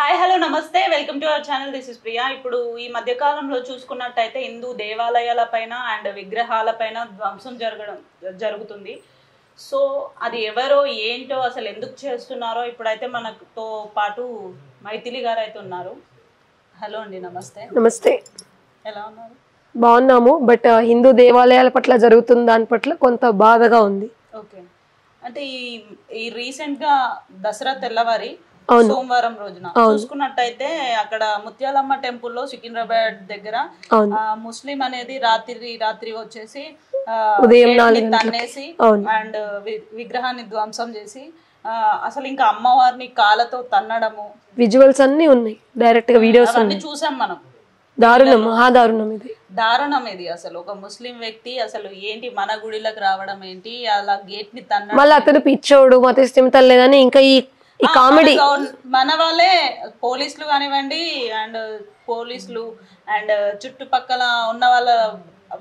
Hi hello namaste welcome to our channel this is Priya ఇప్పుడు ఈ మధ్యకాలంలో చూసుకున్నట్టయితే హిందూ దేవాలయాల పైన అండ్ విగ్రహాల పైన ధ్వంసం జరగడం జరుగుతుంది సో అది ఎవరో ఏంటో అసలు ఎందుకు చేస్తున్నారో ఇప్పుడైతే మనతో పాటు మైథిలి గారు అయితే ఉన్నారు హలో అండి నమస్తే నమస్తే ఎలా ఉన్నారు బాగున్నాము బట్ హిందూ దేవాలయాల పట్ల జరుగుతున్న దాని పట్ల కొంత బాధగా ఉంది ఓకే అంటే ఈ ఈ రీసెంట్గా దసరా తెల్లవారి సోమవారం రోజున చూసుకున్నట్టయితే అక్కడ ముత్యాలమ్మ టెంపుల్ లో సికింద్రాబాద్ దగ్గర ముస్లిం అనేది రాత్రి రాత్రి వచ్చేసి తన్నేసి అండ్ విగ్రహాన్ని ధ్వంసం చేసి అసలు ఇంకా అమ్మవారిని కాలతో తన్నడము విజువల్స్ అన్ని ఉన్నాయి డైరెక్ట్ గా వీడియోస్ అన్ని చూసాం మనం దారుణం మహాదారుణం ఇది దారుణం ఇది అసలు ఒక ముస్లిం వ్యక్తి అసలు ఏంటి మన గుడిలోకి రావడం ఏంటి అలా గేట్ ని తన్న మళ్ళీ అతను పిచ్చోడు మతస్థిమితం లేదని ఇంకా ఈ ఈ కామెడీ మన వాళ్ళే పోలీసులు కానివ్వండి అండ్ పోలీసులు అండ్ చుట్టుపక్కల ఉన్న వాళ్ళ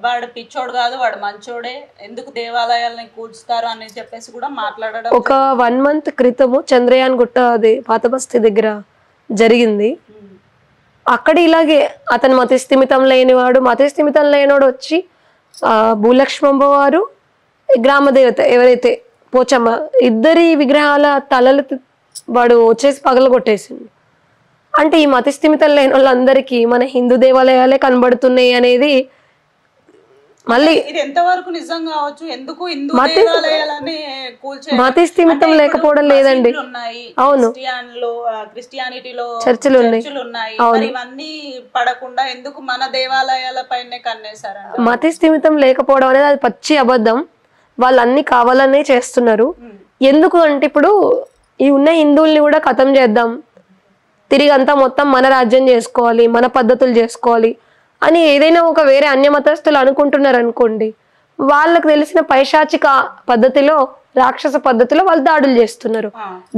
వాడు పిచ్చోడు కాదు వాడు మంచోడే ఎందుకు దేవాలయాలని కూల్చుతారు అని చెప్పేసి కూడా మాట్లాడడం ఒక వన్ మంత్ క్రితము చంద్రయాన్ గుట్ట అది పాతబస్తి దగ్గర జరిగింది hmm. అక్కడ ఇలాగే అతను స్థిమితం లేనివాడు స్థిమితం లేనివాడు వచ్చి భూలక్ష్మంబ వారు గ్రామదేవత ఎవరైతే పోచమ్మ ఇద్దరి విగ్రహాల తలలు వాడు వచ్చేసి పగల కొట్టేసిండు అంటే ఈ మతిస్థిమితం లేని వాళ్ళందరికీ మన హిందూ దేవాలయాలే కనబడుతున్నాయి అనేది మళ్ళీ ఎంతవరకు మతిస్థిమితం లేకపోవడం లేదండి అవును క్రిస్టియానిటీలో చర్చిలు ఉన్నాయి ఇవన్నీ పడకుండా ఎందుకు మన దేవాలయాల మతిస్థిమితం లేకపోవడం అనేది అది పచ్చి అబద్ధం అన్ని కావాలనే చేస్తున్నారు ఎందుకు అంటే ఇప్పుడు ఈ ఉన్న హిందువుల్ని కూడా ఖతం చేద్దాం తిరిగి అంతా మొత్తం మన రాజ్యం చేసుకోవాలి మన పద్ధతులు చేసుకోవాలి అని ఏదైనా ఒక వేరే అన్యమతస్థులు అనుకుంటున్నారు అనుకోండి వాళ్ళకు తెలిసిన పైశాచిక పద్ధతిలో రాక్షస పద్ధతిలో వాళ్ళు దాడులు చేస్తున్నారు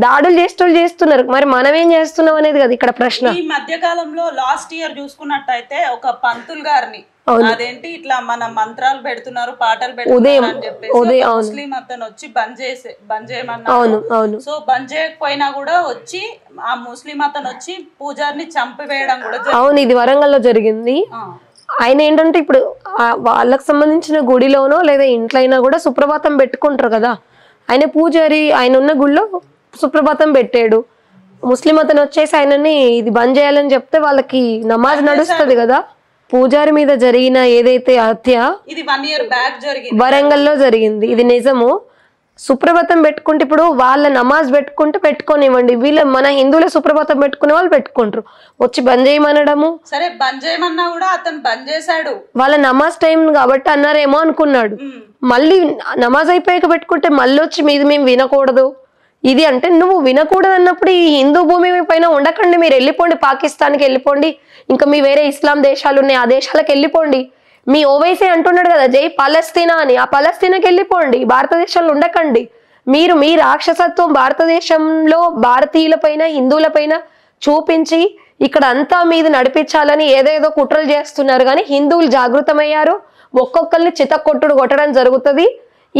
దాడులు చేస్తూ చేస్తున్నారు మరి మనం ఏం చేస్తున్నాం అనేది కదా ఇక్కడ ప్రశ్న ఈ మధ్య కాలంలో లాస్ట్ ఇయర్ చూసుకున్నట్టయితే ఒక పంతులు గారిని అదేంటి ఇట్లా మన మంత్రాలు పెడుతున్నారు పాటలు పెడుతున్నారు అని చెప్పేసి ముస్లిం అతను వచ్చి బంద్ చేసే బంద్ చేయమన్నారు సో బంద్ చేయకపోయినా కూడా వచ్చి ఆ ముస్లిం అతను వచ్చి పూజారిని చంపివేయడం కూడా అవును ఇది వరంగల్ లో జరిగింది ఆయన ఏంటంటే ఇప్పుడు వాళ్ళకి సంబంధించిన గుడిలోనో లేదా ఇంట్లో అయినా కూడా సుప్రభాతం పెట్టుకుంటారు కదా ఆయన పూజారి ఆయన ఉన్న గుడిలో సుప్రభాతం పెట్టాడు ముస్లిం అతను వచ్చేసి ఆయనని ఇది బంద్ చేయాలని చెప్తే వాళ్ళకి నమాజ్ నడుస్తుంది కదా పూజారి మీద జరిగిన ఏదైతే హత్య ఇది జరిగింది వరంగల్లో జరిగింది ఇది నిజము సుప్రభాతం పెట్టుకుంటే ఇప్పుడు వాళ్ళ నమాజ్ పెట్టుకుంటే పెట్టుకోనివ్వండి వీళ్ళ మన హిందువుల సుప్రభాతం పెట్టుకునే వాళ్ళు పెట్టుకుంటారు వచ్చి బంద్ చేయమనడము సరే బంద్ చేయమన్నా కూడా అతను బంద్ చేశాడు వాళ్ళ నమాజ్ టైం కాబట్టి అన్నారేమో అనుకున్నాడు మళ్ళీ నమాజ్ అయిపోయాక పెట్టుకుంటే మళ్ళీ వచ్చి మీది మేము వినకూడదు ఇది అంటే నువ్వు వినకూడదు అన్నప్పుడు ఈ హిందూ భూమి పైన ఉండకండి మీరు వెళ్ళిపోండి పాకిస్తాన్కి వెళ్ళిపోండి ఇంకా మీ వేరే ఇస్లాం దేశాలు ఉన్నాయి ఆ దేశాలకు వెళ్ళిపోండి మీ ఓవైసీ అంటున్నాడు కదా జై పలస్తీనా అని ఆ పలస్తీనాకి వెళ్ళిపోండి భారతదేశంలో ఉండకండి మీరు మీ రాక్షసత్వం భారతదేశంలో భారతీయులపైన హిందువులపైన చూపించి ఇక్కడ అంతా మీద నడిపించాలని ఏదేదో కుట్రలు చేస్తున్నారు కానీ హిందువులు జాగృతమయ్యారు ఒక్కొక్కరిని చితకొట్టుడు కొట్టడం జరుగుతుంది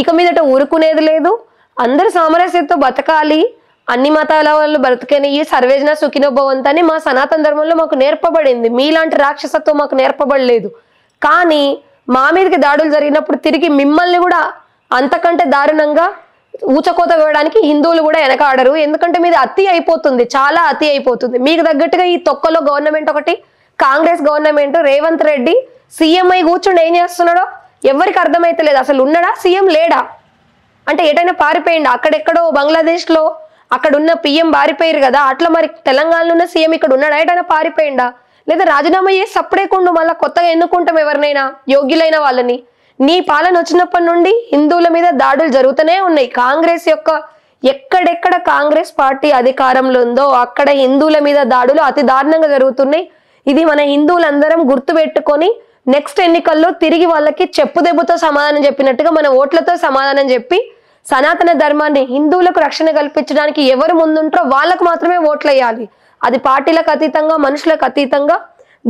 ఇక మీదట ఊరుకునేది లేదు అందరు సామరస్యతో బతకాలి అన్ని మతాల వాళ్ళు బ్రతికని సర్వేజన సుఖినో భవంత్ అని మా సనాతన ధర్మంలో మాకు నేర్పబడింది మీలాంటి రాక్షసత్వం మాకు నేర్పబడలేదు కానీ మా మీదకి దాడులు జరిగినప్పుడు తిరిగి మిమ్మల్ని కూడా అంతకంటే దారుణంగా ఊచకోత వేయడానికి హిందువులు కూడా వెనకాడరు ఎందుకంటే మీద అతి అయిపోతుంది చాలా అతి అయిపోతుంది మీకు తగ్గట్టుగా ఈ తొక్కలో గవర్నమెంట్ ఒకటి కాంగ్రెస్ గవర్నమెంట్ రేవంత్ రెడ్డి సీఎం అయి కూర్చుండి ఏం చేస్తున్నాడో ఎవరికి లేదు అసలు ఉన్నాడా సీఎం లేడా అంటే ఏటైనా పారిపోయిండు అక్కడెక్కడో బంగ్లాదేశ్లో అక్కడ ఉన్న పిఎం బారిపోయారు కదా అట్లా మరి తెలంగాణలో ఉన్న సీఎం ఇక్కడ ఉన్నాడు ఆయన పారిపోయిండా లేదా రాజీనామా చేసి సప్పుడేకుండా మళ్ళీ కొత్తగా ఎన్నుకుంటాం ఎవరినైనా యోగ్యులైన వాళ్ళని నీ పాలన వచ్చినప్పటి నుండి హిందువుల మీద దాడులు జరుగుతూనే ఉన్నాయి కాంగ్రెస్ యొక్క ఎక్కడెక్కడ కాంగ్రెస్ పార్టీ అధికారంలో ఉందో అక్కడ హిందువుల మీద దాడులు అతి దారుణంగా జరుగుతున్నాయి ఇది మన హిందువులందరం గుర్తుపెట్టుకొని నెక్స్ట్ ఎన్నికల్లో తిరిగి వాళ్ళకి చెప్పు దెబ్బతో సమాధానం చెప్పినట్టుగా మన ఓట్లతో సమాధానం చెప్పి సనాతన ధర్మాన్ని హిందువులకు రక్షణ కల్పించడానికి ఎవరు ముందుంటారో వాళ్ళకు మాత్రమే ఓట్లు వేయాలి అది పార్టీలకు అతీతంగా మనుషులకు అతీతంగా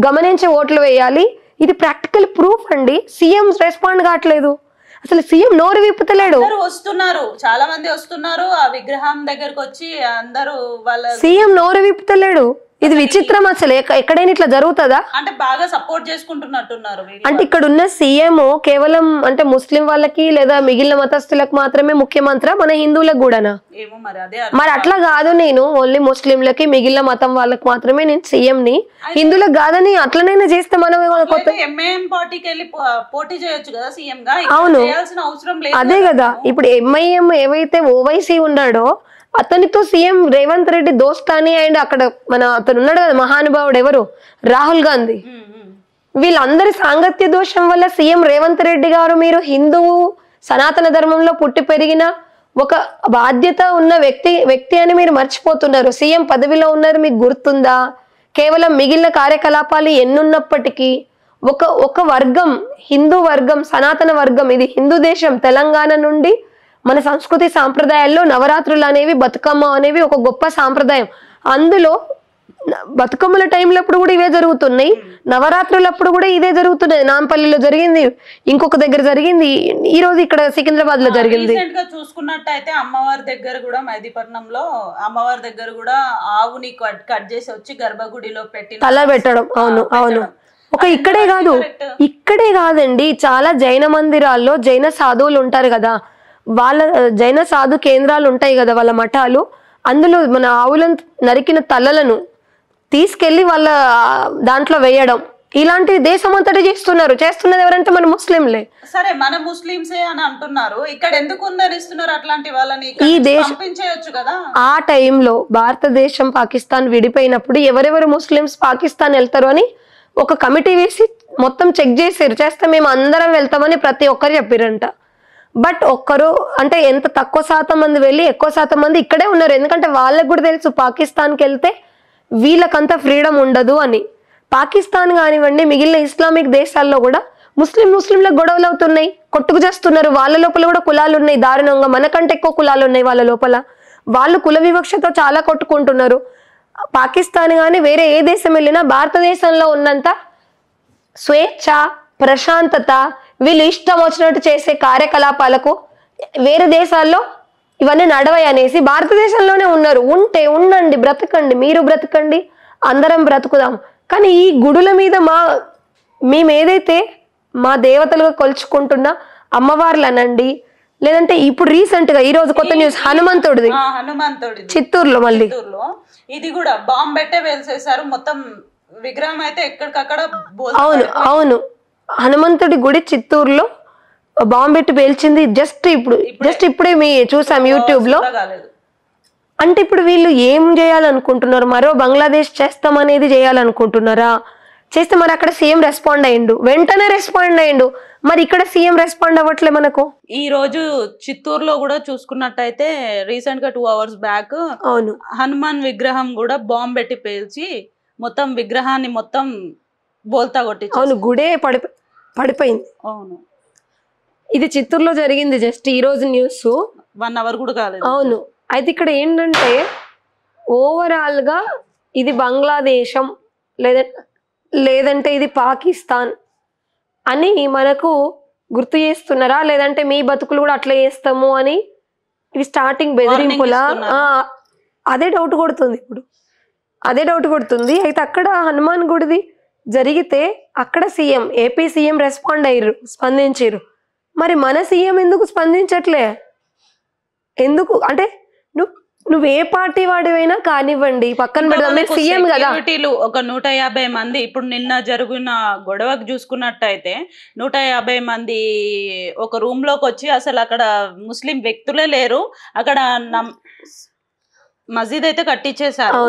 గమనించి ఓట్లు వేయాలి ఇది ప్రాక్టికల్ ప్రూఫ్ అండి సీఎం రెస్పాండ్ కావట్లేదు అసలు సీఎం నోరు విప్పుతలేడు వస్తున్నారు చాలా మంది వస్తున్నారు ఆ విగ్రహం దగ్గరకు వచ్చి అందరూ వాళ్ళ సీఎం నోరు విప్పుతలేడు ఇది విచిత్రం అసలు ఎక్కడైనా ఇట్లా జరుగుతుందా అంటే బాగా సపోర్ట్ చేసుకుంటున్నట్టున్నారు అంటే ఇక్కడ ఉన్న సీఎం కేవలం అంటే ముస్లిం వాళ్ళకి లేదా మిగిలిన మతస్థులకు మాత్రమే ముఖ్యమంత్రి మన హిందువులకు కూడానా మరి అట్లా కాదు నేను ఓన్లీ ముస్లింలకి మిగిలిన మతం వాళ్ళకి మాత్రమే నేను సీఎం ని హిందువులకు కాదని అట్లనైనా చేస్తే మనం పోటీ చేయొచ్చు కదా సీఎం గా అవును అదే కదా ఇప్పుడు ఎంఐఎం ఏవైతే ఓవైసీ ఉన్నాడో అతనితో సీఎం రేవంత్ రెడ్డి దోస్తాని అండ్ అక్కడ మన అతను ఉన్నాడు కదా మహానుభావుడు ఎవరు రాహుల్ గాంధీ వీళ్ళందరి సాంగత్య దోషం వల్ల సీఎం రేవంత్ రెడ్డి గారు మీరు హిందువు సనాతన ధర్మంలో పుట్టి పెరిగిన ఒక బాధ్యత ఉన్న వ్యక్తి వ్యక్తి అని మీరు మర్చిపోతున్నారు సీఎం పదవిలో ఉన్నారు మీకు గుర్తుందా కేవలం మిగిలిన కార్యకలాపాలు ఎన్నున్నప్పటికీ ఒక ఒక వర్గం హిందూ వర్గం సనాతన వర్గం ఇది హిందూ దేశం తెలంగాణ నుండి మన సంస్కృతి సాంప్రదాయాల్లో నవరాత్రులు అనేవి బతుకమ్మ అనేవి ఒక గొప్ప సాంప్రదాయం అందులో బతుకమ్మల అప్పుడు కూడా ఇవే జరుగుతున్నాయి నవరాత్రులప్పుడు కూడా ఇదే జరుగుతున్నాయి నాంపల్లిలో జరిగింది ఇంకొక దగ్గర జరిగింది ఈ రోజు ఇక్కడ సికింద్రాబాద్ లో జరిగింది చూసుకున్నట్టయితే అమ్మవారి దగ్గర కూడా మైదీపట్నంలో అమ్మవారి దగ్గర కూడా ఆవుని కట్ చేసి వచ్చి గర్భగుడిలో పెట్టి తల పెట్టడం అవును అవును ఒక ఇక్కడే కాదు ఇక్కడే కాదండి చాలా జైన మందిరాల్లో జైన సాధువులు ఉంటారు కదా వాళ్ళ జైన సాధు కేంద్రాలు ఉంటాయి కదా వాళ్ళ మఠాలు అందులో మన ఆవులను నరికిన తలలను తీసుకెళ్ళి వాళ్ళ దాంట్లో వేయడం ఇలాంటి దేశం అంతటి చేస్తున్నారు చేస్తున్నది ఎవరంటే మన ముస్లింలే సరే మన ముస్లింసే అని అంటున్నారు ఇక్కడ ఎందుకు అట్లాంటి వాళ్ళని ఈ దేశం కదా ఆ టైంలో భారతదేశం పాకిస్తాన్ విడిపోయినప్పుడు ఎవరెవరు ముస్లింస్ పాకిస్తాన్ వెళ్తారు అని ఒక కమిటీ వేసి మొత్తం చెక్ చేసారు చేస్తే మేము అందరం వెళ్తామని ప్రతి ఒక్కరు చెప్పారంట బట్ ఒక్కరు అంటే ఎంత తక్కువ శాతం మంది వెళ్ళి ఎక్కువ శాతం మంది ఇక్కడే ఉన్నారు ఎందుకంటే వాళ్ళకు కూడా తెలుసు పాకిస్తాన్కి వెళ్తే వీళ్ళకంత ఫ్రీడమ్ ఉండదు అని పాకిస్తాన్ కానివ్వండి మిగిలిన ఇస్లామిక్ దేశాల్లో కూడా ముస్లిం ముస్లింల గొడవలు అవుతున్నాయి కొట్టుకు చేస్తున్నారు వాళ్ళ లోపల కూడా కులాలు ఉన్నాయి దారుణంగా మనకంటే ఎక్కువ కులాలు ఉన్నాయి వాళ్ళ లోపల వాళ్ళు కుల వివక్షతో చాలా కొట్టుకుంటున్నారు పాకిస్తాన్ కానీ వేరే ఏ దేశం వెళ్ళినా భారతదేశంలో ఉన్నంత స్వేచ్ఛ ప్రశాంతత వీళ్ళు ఇష్టం వచ్చినట్టు చేసే కార్యకలాపాలకు వేరే దేశాల్లో ఇవన్నీ నడవాయి అనేసి భారతదేశంలోనే ఉన్నారు ఉంటే ఉండండి బ్రతకండి మీరు బ్రతకండి అందరం బ్రతుకుదాం కానీ ఈ గుడుల మీద మా మేము ఏదైతే మా దేవతలుగా కొలుచుకుంటున్న అమ్మవార్లు అనండి లేదంటే ఇప్పుడు రీసెంట్ గా ఈ రోజు కొత్త న్యూస్ హనుమంతుడిది హనుమంతుడి చిత్తూరులో మళ్ళీ ఇది కూడా బాంబెట్టే వేసేసారు మొత్తం విగ్రహం అయితే ఎక్కడికక్కడ అవును అవును హనుమంతుడి గుడి చిత్తూరులో బాంబెట్టి పేల్చింది జస్ట్ ఇప్పుడు జస్ట్ ఇప్పుడే మీ చూసాం యూట్యూబ్ లో అంటే ఇప్పుడు వీళ్ళు ఏం చేయాలనుకుంటున్నారు మరో బంగ్లాదేశ్ చేస్తామనేది చేయాలనుకుంటున్నారా చేస్తే మరి అక్కడ సీఎం రెస్పాండ్ అయ్యిండు వెంటనే రెస్పాండ్ అయ్యిండు మరి ఇక్కడ సీఎం రెస్పాండ్ అవ్వట్లే మనకు ఈ రోజు చిత్తూరులో కూడా చూసుకున్నట్టయితే రీసెంట్ గా టూ అవర్స్ బ్యాక్ అవును హనుమాన్ విగ్రహం కూడా బాంబెట్టి పేల్చి మొత్తం విగ్రహాన్ని మొత్తం బోల్తా కొట్టి అవును గుడే పడి పడిపోయింది అవును ఇది చిత్తూరులో జరిగింది జస్ట్ ఈ రోజు న్యూస్ వన్ అవర్ కూడా కాలేదు అవును అయితే ఇక్కడ ఏంటంటే ఓవరాల్ గా ఇది బంగ్లాదేశం లేద లేదంటే ఇది పాకిస్తాన్ అని మనకు గుర్తు చేస్తున్నారా లేదంటే మీ బతుకులు కూడా అట్లా చేస్తాము అని ఇవి స్టార్టింగ్ బెదిరింపులా అదే డౌట్ కొడుతుంది ఇప్పుడు అదే డౌట్ కొడుతుంది అయితే అక్కడ హనుమాన్ గుడిది జరిగితే అక్కడ సీఎం ఏపీ సీఎం రెస్పాండ్ అయ్యారు స్పందించారు మరి మన సీఎం ఎందుకు స్పందించట్లే ఎందుకు అంటే నువ్వు నువ్వు ఏ పార్టీ వాడివైనా కానివ్వండి పక్కన సీఎం కదా ఒక నూట యాభై మంది ఇప్పుడు నిన్న జరిగిన గొడవకు చూసుకున్నట్టయితే నూట యాభై మంది ఒక రూమ్ లోకి వచ్చి అసలు అక్కడ ముస్లిం వ్యక్తులే లేరు అక్కడ మసీద్ అయితే కట్టించేశారు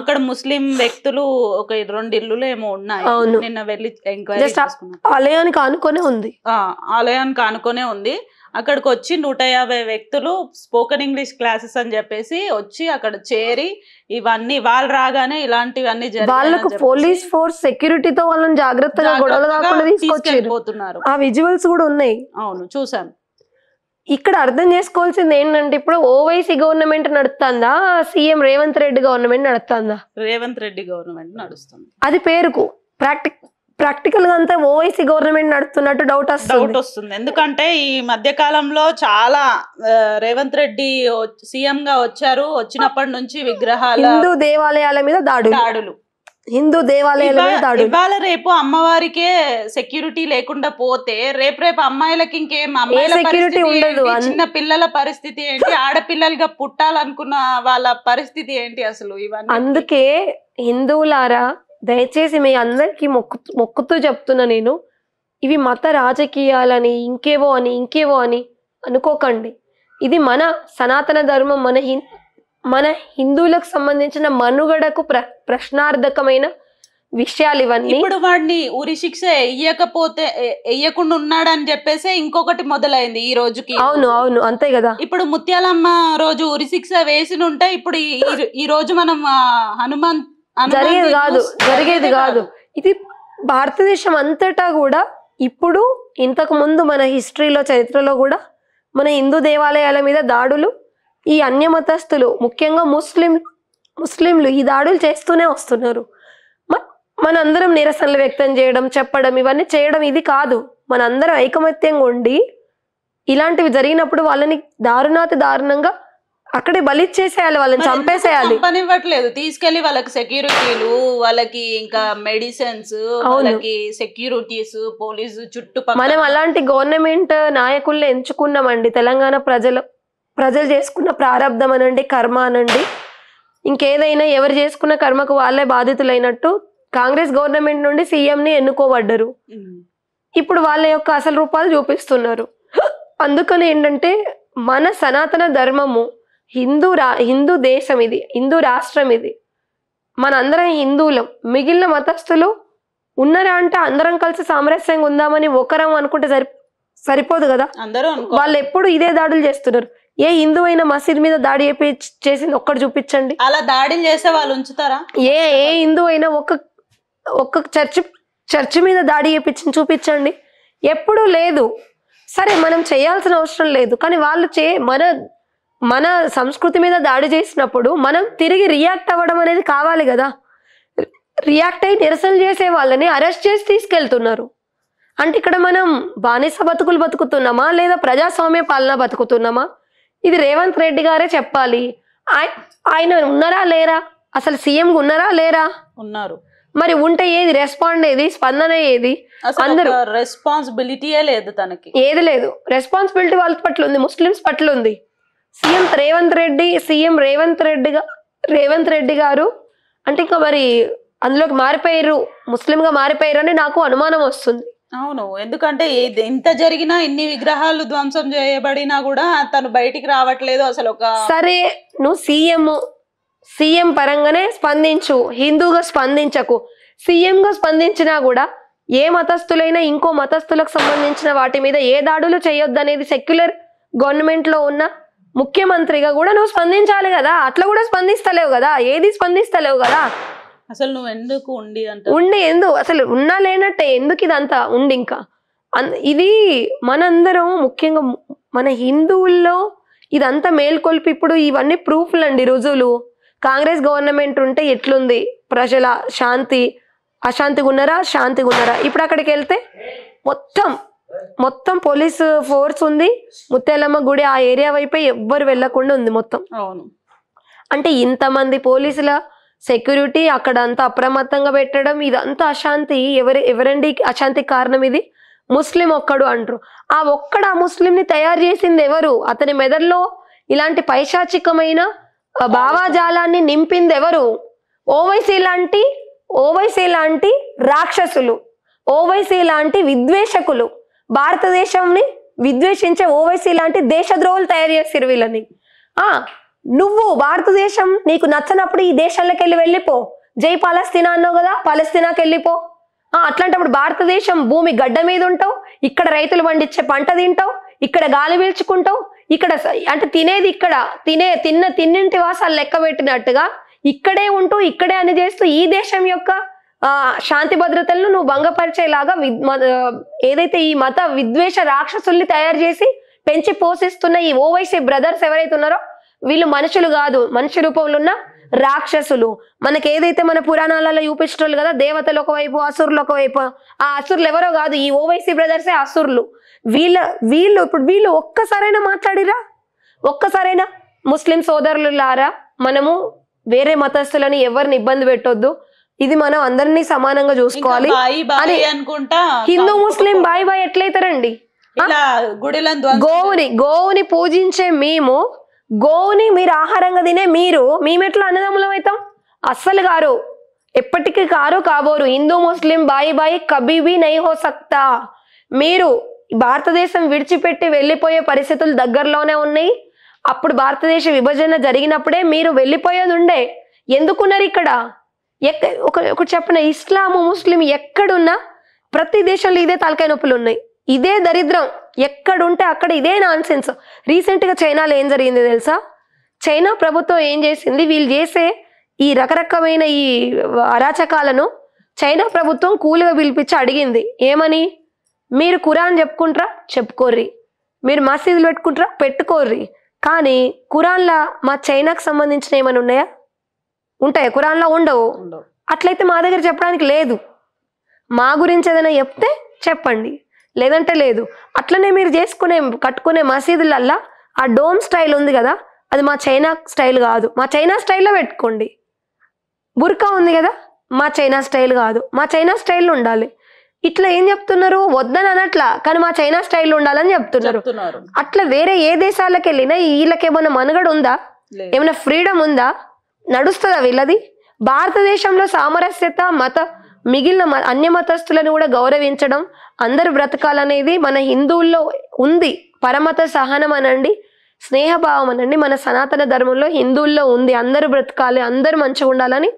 అక్కడ ముస్లిం వ్యక్తులు ఒక రెండు ఇల్లులు ఏమో ఉన్నాయి నిన్న వెళ్ళి ఎంక్వైరీ ఆలయానికి ఆనుకొనే ఉంది ఆలయానికి ఆనుకొనే ఉంది అక్కడికి వచ్చి నూట యాభై వ్యక్తులు స్పోకెన్ ఇంగ్లీష్ క్లాసెస్ అని చెప్పేసి వచ్చి అక్కడ చేరి ఇవన్నీ వాళ్ళు రాగానే ఇలాంటివన్నీ వాళ్ళకు పోలీస్ ఫోర్స్ సెక్యూరిటీతో వాళ్ళని జాగ్రత్తగా గొడవలు కాకుండా ఆ విజువల్స్ కూడా ఉన్నాయి అవును చూసాను ఇక్కడ అర్థం చేసుకోవాల్సింది ఏంటంటే ఇప్పుడు ఓవైసీ గవర్నమెంట్ నడుస్తుందా సీఎం రేవంత్ రెడ్డి గవర్నమెంట్ నడుస్తుందా రేవంత్ రెడ్డి గవర్నమెంట్ నడుస్తుంది అది పేరుకు ప్రాక్టి ప్రాక్టికల్ గా అంతా ఓవైసీ గవర్నమెంట్ నడుస్తున్నట్టు డౌట్ డౌట్ వస్తుంది ఎందుకంటే ఈ మధ్య కాలంలో చాలా రేవంత్ రెడ్డి సీఎం గా వచ్చారు వచ్చినప్పటి నుంచి విగ్రహాలు హిందూ దేవాలయాల మీద దాడులు దాడులు హిందూ దేవాలయాలు ఇవాళ రేపు అమ్మవారికే సెక్యూరిటీ లేకుండా పోతే రేపు రేపు అమ్మాయిలకి ఇంకేం అమ్మాయిల సెక్యూరిటీ ఉండదు చిన్న పిల్లల పరిస్థితి ఏంటి ఆడపిల్లలుగా పుట్టాలనుకున్న వాళ్ళ పరిస్థితి ఏంటి అసలు ఇవన్నీ అందుకే హిందువులారా దయచేసి మీ అందరికి మొక్కు మొక్కుతూ చెప్తున్నా నేను ఇవి మత రాజకీయాలని ఇంకేవో అని ఇంకేవో అని అనుకోకండి ఇది మన సనాతన ధర్మం మన మన హిందువులకు సంబంధించిన మనుగడకు ప్ర ప్రశ్నార్థకమైన విషయాలు ఇవన్నీ ఇప్పుడు వాడిని ఉరి శిక్ష వేయకపోతే వేయకుండా ఉన్నాడని చెప్పేసి ఇంకొకటి మొదలైంది ఈ రోజుకి అవును అవును అంతే కదా ఇప్పుడు ముత్యాలమ్మ రోజు ఉరి శిక్ష వేసి ఉంటే ఇప్పుడు ఈ రోజు మనం హనుమాన్ జరిగేది కాదు జరిగేది కాదు ఇది భారతదేశం అంతటా కూడా ఇప్పుడు ఇంతకు ముందు మన హిస్టరీలో చరిత్రలో కూడా మన హిందూ దేవాలయాల మీద దాడులు ఈ అన్యమతస్థులు ముఖ్యంగా ముస్లిం ముస్లింలు ఈ దాడులు చేస్తూనే వస్తున్నారు మనందరం నిరసనలు వ్యక్తం చేయడం చెప్పడం ఇవన్నీ చేయడం ఇది కాదు మనందరం ఐకమత్యంగా ఉండి ఇలాంటివి జరిగినప్పుడు వాళ్ళని దారుణాతి దారుణంగా అక్కడే బలిచ్చేసేయాలి వాళ్ళని చంపేసేయాలి పనివ్వట్లేదు తీసుకెళ్లి వాళ్ళకి సెక్యూరిటీలు వాళ్ళకి ఇంకా మెడిసిన్స్ వాళ్ళకి సెక్యూరిటీస్ పోలీసు చుట్టూ మనం అలాంటి గవర్నమెంట్ నాయకుల్ని ఎంచుకున్నామండి తెలంగాణ ప్రజలు ప్రజలు చేసుకున్న ప్రారంధం అనండి కర్మ అనండి ఇంకేదైనా ఎవరు చేసుకున్న కర్మకు వాళ్ళే బాధితులైనట్టు కాంగ్రెస్ గవర్నమెంట్ నుండి సీఎంని ఎన్నుకోబడ్డరు ఇప్పుడు వాళ్ళ యొక్క అసలు రూపాలు చూపిస్తున్నారు అందుకని ఏంటంటే మన సనాతన ధర్మము హిందూ రా హిందూ దేశం ఇది హిందూ రాష్ట్రం ఇది మనందరం హిందువులం మిగిలిన మతస్థులు ఉన్నారా అంటే అందరం కలిసి సామరస్యంగా ఉందామని ఒకరం అనుకుంటే సరి సరిపోదు కదా వాళ్ళు ఎప్పుడు ఇదే దాడులు చేస్తున్నారు ఏ హిందూ అయినా మసీద్ మీద దాడి చేసింది ఒక్కటి చూపించండి అలా దాడిని చేసే వాళ్ళు ఉంచుతారా ఏ ఏ హిందూ అయినా ఒక్క ఒక్క చర్చి చర్చ్ మీద దాడి చేయించింది చూపించండి ఎప్పుడు లేదు సరే మనం చేయాల్సిన అవసరం లేదు కానీ వాళ్ళు చే మన మన సంస్కృతి మీద దాడి చేసినప్పుడు మనం తిరిగి రియాక్ట్ అవ్వడం అనేది కావాలి కదా రియాక్ట్ అయి నిరసన చేసే వాళ్ళని అరెస్ట్ చేసి తీసుకెళ్తున్నారు అంటే ఇక్కడ మనం బానిస బతుకులు బతుకుతున్నామా లేదా ప్రజాస్వామ్య పాలన బతుకుతున్నామా ఇది రేవంత్ రెడ్డి గారే చెప్పాలి ఆయన ఉన్నారా లేరా అసలు సీఎం ఉన్నారా లేరా ఉన్నారు మరి ఉంటే ఏది రెస్పాండ్ ఏది స్పందన ఏది అందరూ రెస్పాన్సిబిలిటీయే లేదు తనకి ఏది లేదు రెస్పాన్సిబిలిటీ వాళ్ళ పట్ల ఉంది ముస్లిమ్స్ పట్ల ఉంది సీఎం రేవంత్ రెడ్డి సీఎం రేవంత్ రెడ్డి రేవంత్ రెడ్డి గారు అంటే ఇంకా మరి అందులోకి మారిపోయారు ముస్లింగా మారిపోయారు అని నాకు అనుమానం వస్తుంది అవును ఎందుకంటే ఎంత జరిగినా ఇన్ని విగ్రహాలు ధ్వంసం చేయబడినా కూడా తను బయటికి రావట్లేదు అసలు ఒక సరే నువ్వు సీఎం సీఎం పరంగానే స్పందించు హిందూగా స్పందించకు సీఎం గా స్పందించినా కూడా ఏ మతస్థులైనా ఇంకో మతస్థులకు సంబంధించిన వాటి మీద ఏ దాడులు అనేది సెక్యులర్ గవర్నమెంట్ లో ఉన్న ముఖ్యమంత్రిగా కూడా నువ్వు స్పందించాలి కదా అట్లా కూడా స్పందిస్తలేవు కదా ఏది స్పందిస్తలేవు కదా అసలు నువ్వు ఎందుకు ఉండి అంటే ఉండి ఎందు అసలు ఉన్నా లేనట్టే ఎందుకు ఇదంతా ఉండి ఇంకా ఇది మనందరం ముఖ్యంగా మన హిందువుల్లో ఇదంతా మేల్కొల్పి ఇప్పుడు ఇవన్నీ ప్రూఫ్లు అండి రుజువులు కాంగ్రెస్ గవర్నమెంట్ ఉంటే ఎట్లుంది ప్రజల శాంతి అశాంతిగా ఉన్నారా శాంతిగా ఉన్నారా ఇప్పుడు అక్కడికి వెళ్తే మొత్తం మొత్తం పోలీస్ ఫోర్స్ ఉంది ముత్యాలమ్మ గుడి ఆ ఏరియా వైపే ఎవ్వరు వెళ్లకుండా ఉంది మొత్తం అంటే ఇంతమంది పోలీసుల సెక్యూరిటీ అక్కడ అంతా అప్రమత్తంగా పెట్టడం ఇదంతా అశాంతి ఎవరి ఎవరండి అశాంతికి కారణం ఇది ముస్లిం ఒక్కడు అంటారు ఆ ఒక్కడ ఆ ముస్లింని తయారు చేసింది ఎవరు అతని మెదడులో ఇలాంటి పైశాచికమైన భావాజాలాన్ని నింపింది ఎవరు ఓవైసీ లాంటి ఓవైసీ లాంటి రాక్షసులు ఓవైసీ లాంటి విద్వేషకులు భారతదేశంని విద్వేషించే ఓవైసీ లాంటి దేశద్రోహులు తయారు చేసిరు వీళ్ళని నువ్వు భారతదేశం నీకు నచ్చనప్పుడు ఈ దేశాలకు వెళ్ళి వెళ్ళిపో జై పాలస్తీనా అన్నావు కదా పాలస్తీనాకి వెళ్ళిపో అట్లాంటప్పుడు భారతదేశం భూమి గడ్డ మీద ఉంటావు ఇక్కడ రైతులు పండించే పంట తింటావు ఇక్కడ గాలి పీల్చుకుంటావు ఇక్కడ అంటే తినేది ఇక్కడ తినే తిన్న తిన్నింటి వాసాలు లెక్క పెట్టినట్టుగా ఇక్కడే ఉంటూ ఇక్కడే అని చేస్తూ ఈ దేశం యొక్క శాంతి భద్రతలను నువ్వు భంగపరిచేలాగా ఏదైతే ఈ మత విద్వేష రాక్షసుల్ని తయారు చేసి పెంచి పోషిస్తున్న ఈ ఓవైసీ బ్రదర్స్ ఎవరైతే ఉన్నారో వీళ్ళు మనుషులు కాదు మనిషి రూపంలో ఉన్న రాక్షసులు మనకి ఏదైతే మన పురాణాలలో చూపించటోళ్ళు కదా దేవతలు ఒకవైపు అసురులు ఒకవైపు ఆ అసురులు ఎవరో కాదు ఈ ఓవైసీ బ్రదర్సే అసురులు వీళ్ళ వీళ్ళు ఇప్పుడు వీళ్ళు ఒక్కసారైనా మాట్లాడిరా ఒక్కసారైనా ముస్లిం సోదరులు లారా మనము వేరే మతస్థులని ఎవరిని ఇబ్బంది పెట్టొద్దు ఇది మనం అందరినీ సమానంగా చూసుకోవాలి అనుకుంటా హిందూ ముస్లిం బాయ్ బాయ్ ఎట్లయితారండి గోవుని గోవుని పూజించే మేము గోవుని మీరు ఆహారంగా తినే మీరు మేమెట్లా అన్నదమ్ములం అవుతాం అస్సలు గారు ఎప్పటికీ కారు కాబోరు హిందూ ముస్లిం బాయి బాయి కబీబీ నై హో సక్తా మీరు భారతదేశం విడిచిపెట్టి వెళ్ళిపోయే పరిస్థితులు దగ్గరలోనే ఉన్నాయి అప్పుడు భారతదేశ విభజన జరిగినప్పుడే మీరు వెళ్ళిపోయేది ఉండే ఎందుకున్నారు ఇక్కడ ఎక్క ఒక ఒకటి చెప్పిన ఇస్లాము ముస్లిం ఎక్కడున్నా ప్రతి దేశంలో ఇదే తలకాయ నొప్పులు ఉన్నాయి ఇదే దరిద్రం ఎక్కడుంటే అక్కడ ఇదే నాన్ సెన్స్ రీసెంట్గా చైనాలో ఏం జరిగింది తెలుసా చైనా ప్రభుత్వం ఏం చేసింది వీళ్ళు చేసే ఈ రకరకమైన ఈ అరాచకాలను చైనా ప్రభుత్వం కూలుగా పిలిపించి అడిగింది ఏమని మీరు కురాన్ చెప్పుకుంటారా చెప్పుకోర్రి మీరు మసీదులు పెట్టుకుంటారా పెట్టుకోర్రి కానీ కురాన్లా మా చైనాకు సంబంధించిన ఏమైనా ఉన్నాయా ఉంటాయా కురాన్లో ఉండవు అట్లయితే మా దగ్గర చెప్పడానికి లేదు మా గురించి ఏదైనా చెప్తే చెప్పండి లేదంటే లేదు అట్లనే మీరు చేసుకునే కట్టుకునే మసీదులల్లా ఆ డోమ్ స్టైల్ ఉంది కదా అది మా చైనా స్టైల్ కాదు మా చైనా స్టైల్లో పెట్టుకోండి బుర్కా ఉంది కదా మా చైనా స్టైల్ కాదు మా చైనా స్టైల్ ఉండాలి ఇట్లా ఏం చెప్తున్నారు వద్దని అనట్లా కానీ మా చైనా స్టైల్ ఉండాలని చెప్తున్నారు అట్లా వేరే ఏ దేశాలకు వెళ్ళినా వీళ్ళకి ఏమైనా మనుగడ ఉందా ఏమైనా ఫ్రీడమ్ ఉందా నడుస్తుందా వీళ్ళది భారతదేశంలో సామరస్యత మత మిగిలిన అన్య మతస్థులను కూడా గౌరవించడం అందరు బ్రతకాలనేది మన హిందువుల్లో ఉంది పరమత సహనం అనండి స్నేహభావం అనండి మన సనాతన ధర్మంలో హిందువుల్లో ఉంది అందరూ బ్రతకాలి అందరూ మంచిగా ఉండాలని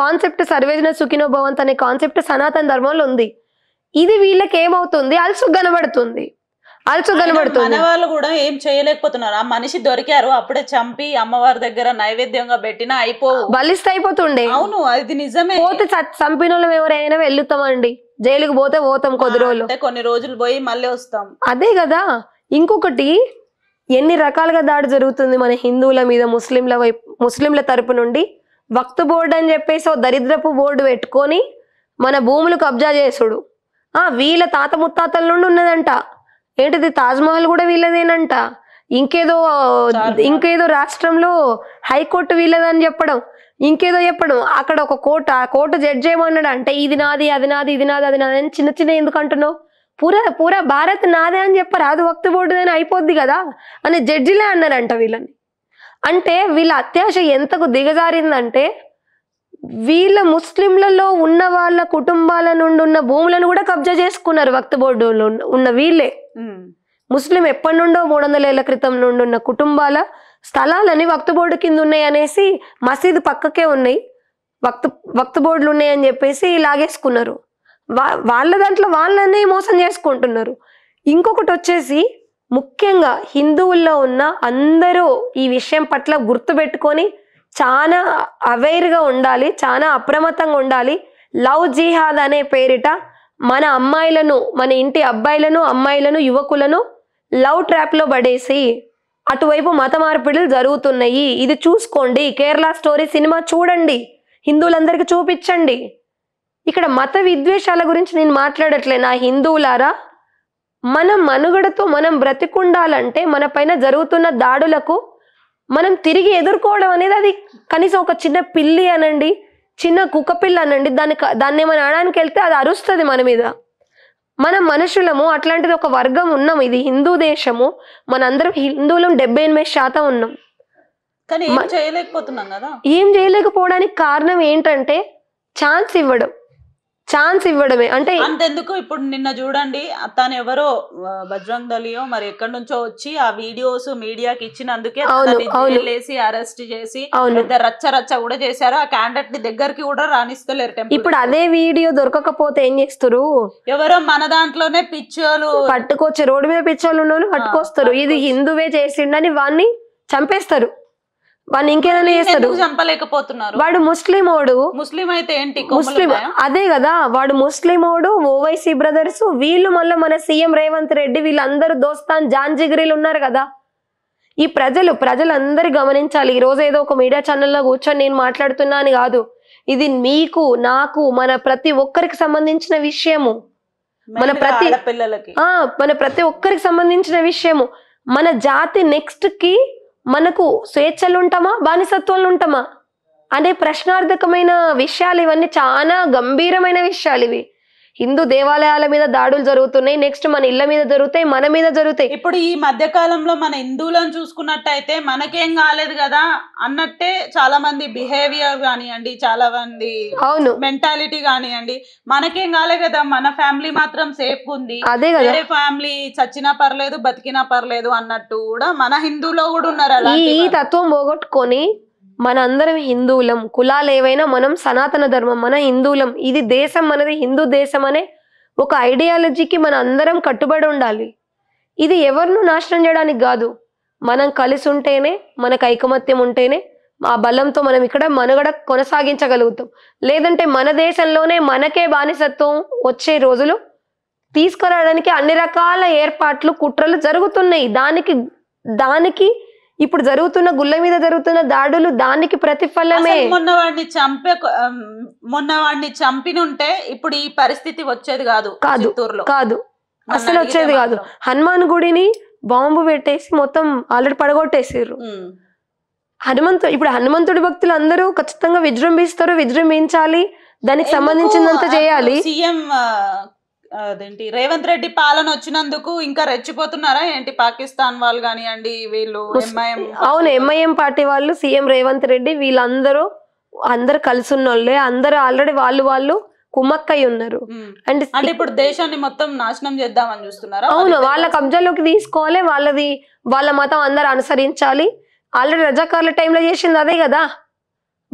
కాన్సెప్ట్ సర్వేజన సుఖినోభవంత్ అనే కాన్సెప్ట్ సనాతన ధర్మంలో ఉంది ఇది వీళ్ళకి ఏమవుతుంది అలసు కనబడుతుంది అలచు కనబడుతుంది మన వాళ్ళు కూడా ఏం చేయలేకపోతున్నారు ఆ మనిషి దొరికారు అప్పుడే చంపి అమ్మవారి దగ్గర నైవేద్యంగా పెట్టినా అయిపోవు బలిస్తే అయిపోతుండే అవును అది నిజమే పోతే చంపిన వాళ్ళం ఎవరైనా వెళ్ళుతామండి జైలుకు పోతే పోతాం కొద్ది రోజులు కొన్ని రోజులు పోయి మళ్ళీ వస్తాం అదే కదా ఇంకొకటి ఎన్ని రకాలుగా దాడి జరుగుతుంది మన హిందువుల మీద ముస్లింల వైపు ముస్లింల తరపు నుండి వక్త బోర్డు అని చెప్పేసి ఓ దరిద్రపు బోర్డు పెట్టుకొని మన భూములు కబ్జా చేసుడు ఆ వీళ్ళ తాత ముత్తాతల నుండి ఉన్నదంట ఏంటిది తాజ్మహల్ కూడా వీళ్ళదేనంట ఇంకేదో ఇంకేదో రాష్ట్రంలో హైకోర్టు వీళ్ళదని చెప్పడం ఇంకేదో చెప్పడం అక్కడ ఒక కోర్టు ఆ కోర్టు జడ్జ్ ఏమన్నాడు అంటే ఇది నాది అది నాది ఇది నాది అది నాది అని చిన్న చిన్న ఎందుకు అంటున్నావు పూరా పూరా భారత్ నాదే అని చెప్పారు అది వక్త బోర్డుదని అయిపోద్ది కదా అని జడ్జిలే అన్నారంట వీళ్ళని అంటే వీళ్ళ అత్యాశ ఎంతకు దిగజారిందంటే వీళ్ళ ముస్లింలలో ఉన్న వాళ్ళ కుటుంబాల నుండి ఉన్న భూములను కూడా కబ్జా చేసుకున్నారు వక్త బోర్డు ఉన్న వీళ్ళే ముస్లిం ఎప్పటి నుండో మూడు వందల ఏళ్ల క్రితం నుండి ఉన్న కుటుంబాల స్థలాలని వక్త బోర్డు కింద ఉన్నాయి అనేసి మసీదు పక్కకే ఉన్నాయి వక్త వక్త బోర్డులు ఉన్నాయని చెప్పేసి లాగేసుకున్నారు వా వాళ్ళ దాంట్లో వాళ్ళనే మోసం చేసుకుంటున్నారు ఇంకొకటి వచ్చేసి ముఖ్యంగా హిందువుల్లో ఉన్న అందరూ ఈ విషయం పట్ల గుర్తుపెట్టుకొని చాలా అవేర్గా ఉండాలి చాలా అప్రమత్తంగా ఉండాలి లవ్ జిహాద్ అనే పేరిట మన అమ్మాయిలను మన ఇంటి అబ్బాయిలను అమ్మాయిలను యువకులను లవ్ ట్రాప్లో పడేసి అటువైపు మత మార్పిడులు జరుగుతున్నాయి ఇది చూసుకోండి కేరళ స్టోరీ సినిమా చూడండి హిందువులందరికీ చూపించండి ఇక్కడ మత విద్వేషాల గురించి నేను మాట్లాడట్లే నా హిందువులారా మనం మనుగడతో మనం బ్రతికుండాలంటే మన పైన జరుగుతున్న దాడులకు మనం తిరిగి ఎదుర్కోవడం అనేది అది కనీసం ఒక చిన్న పిల్లి అనండి చిన్న కుక్క పిల్ల అనండి దాన్ని దాన్ని ఏమైనా అనడానికి వెళ్తే అది అరుస్తుంది మన మీద మన మనుషులము అట్లాంటిది ఒక వర్గం ఉన్నాం ఇది హిందూ దేశము మనందరం హిందువులం డెబ్బై ఎనిమిది శాతం ఉన్నాం కానీ ఏం చేయలేకపోతున్నాం కదా ఏం చేయలేకపోవడానికి కారణం ఏంటంటే ఛాన్స్ ఇవ్వడం ఛాన్స్ ఇవ్వడమే అంటే అంతెందుకు ఇప్పుడు నిన్న చూడండి తను ఎవరో బజరంగ్ దలియో మరి ఎక్కడి నుంచో వచ్చి ఆ వీడియోస్ మీడియాకి ఇచ్చినందుకే లేసి అరెస్ట్ చేసి రచ్చ రచ్చ కూడా చేశారు ఆ క్యాండిడేట్ ని దగ్గరికి కూడా రాణిస్తలేరు ఇప్పుడు అదే వీడియో దొరకకపోతే ఏం చేస్తారు ఎవరో మన దాంట్లోనే పిచ్చోలు పట్టుకోవచ్చు రోడ్డు మీద పిచ్చోళ్ళు పట్టుకొస్తారు ఇది హిందువే చేసిండని వాణ్ణి చంపేస్తారు వాడిని ఇంకేదైనా చేస్తాడు చంపలేకపోతున్నారు వాడు ముస్లిమోడు ముస్లిం అయితే ఏంటి ముస్లిం అదే కదా వాడు ముస్లిం వాడు ఓవైసీ బ్రదర్స్ వీళ్ళు మళ్ళీ మన సీఎం రేవంత్ రెడ్డి వీళ్ళందరూ దోస్తాన్ జాన్జిగిరీలు ఉన్నారు కదా ఈ ప్రజలు ప్రజలందరూ గమనించాలి ఈ రోజు ఏదో ఒక మీడియా ఛానల్లో కూర్చొని నేను మాట్లాడుతున్నా అని కాదు ఇది మీకు నాకు మన ప్రతి ఒక్కరికి సంబంధించిన విషయము మన ప్రతి పిల్లలకి మన ప్రతి ఒక్కరికి సంబంధించిన విషయము మన జాతి నెక్స్ట్ కి మనకు స్వేచ్ఛలుంటామా ఉంటామా అనే ప్రశ్నార్థకమైన విషయాలు ఇవన్నీ చాలా గంభీరమైన విషయాలు ఇవి హిందూ దేవాలయాల మీద దాడులు జరుగుతున్నాయి నెక్స్ట్ మన ఇళ్ల మీద జరుగుతాయి మన మీద జరుగుతాయి ఇప్పుడు ఈ మధ్య కాలంలో మన హిందువులను చూసుకున్నట్టయితే మనకేం కాలేదు కదా అన్నట్టే చాలా మంది బిహేవియర్ కానివ్వండి చాలా మంది అవును మెంటాలిటీ కానివ్వండి మనకేం కాలేదు కదా మన ఫ్యామిలీ మాత్రం సేఫ్ ఉంది అదే కదా ఫ్యామిలీ చచ్చినా పర్లేదు బతికినా పర్లేదు అన్నట్టు కూడా మన హిందువులో కూడా ఉన్నారు ఈ తత్వం పోగొట్టుకొని మనందరం హిందువులం కులాలు ఏవైనా మనం సనాతన ధర్మం మన హిందువులం ఇది దేశం మనది హిందూ దేశం అనే ఒక ఐడియాలజీకి మన అందరం కట్టుబడి ఉండాలి ఇది ఎవరిను నాశనం చేయడానికి కాదు మనం కలిసి ఉంటేనే మనకు ఐకమత్యం ఉంటేనే ఆ బలంతో మనం ఇక్కడ మనుగడ కొనసాగించగలుగుతాం లేదంటే మన దేశంలోనే మనకే బానిసత్వం వచ్చే రోజులు తీసుకురావడానికి అన్ని రకాల ఏర్పాట్లు కుట్రలు జరుగుతున్నాయి దానికి దానికి ఇప్పుడు జరుగుతున్న గుళ్ళ మీద జరుగుతున్న దాడులు దానికి ప్రతిఫలమే మొన్న వాడిని చంపే మొన్న వాడిని చంపినుంటే ఇప్పుడు ఈ పరిస్థితి వచ్చేది కాదు కాదు కాదు అసలు వచ్చేది కాదు హనుమాన్ గుడిని బాంబు పెట్టేసి మొత్తం ఆల్రెడీ పడగొట్టేసారు హనుమంతు ఇప్పుడు హనుమంతుడి భక్తులు అందరూ ఖచ్చితంగా విజృంభిస్తారు విజృంభించాలి దానికి సంబంధించినంత చేయాలి సీఎం అదేంటి రేవంత్ రెడ్డి పాలన వచ్చినందుకు ఇంకా రెచ్చిపోతున్నారా ఏంటి పాకిస్తాన్ వాళ్ళు కానివ్వండి వీళ్ళు ఎంఐఎం అవును ఎంఐఎం పార్టీ వాళ్ళు సీఎం రేవంత్ రెడ్డి వీళ్ళందరూ అందరు కలిసి ఉన్నోళ్ళే అందరు ఆల్రెడీ వాళ్ళు వాళ్ళు కుమ్మక్కై ఉన్నారు అంటే ఇప్పుడు దేశాన్ని మొత్తం నాశనం చేద్దామని చూస్తున్నారు అవును వాళ్ళ కబ్జాలోకి తీసుకోవాలి వాళ్ళది వాళ్ళ మతం అందరు అనుసరించాలి ఆల్రెడీ రజాకార్ల టైంలో చేసింది అదే కదా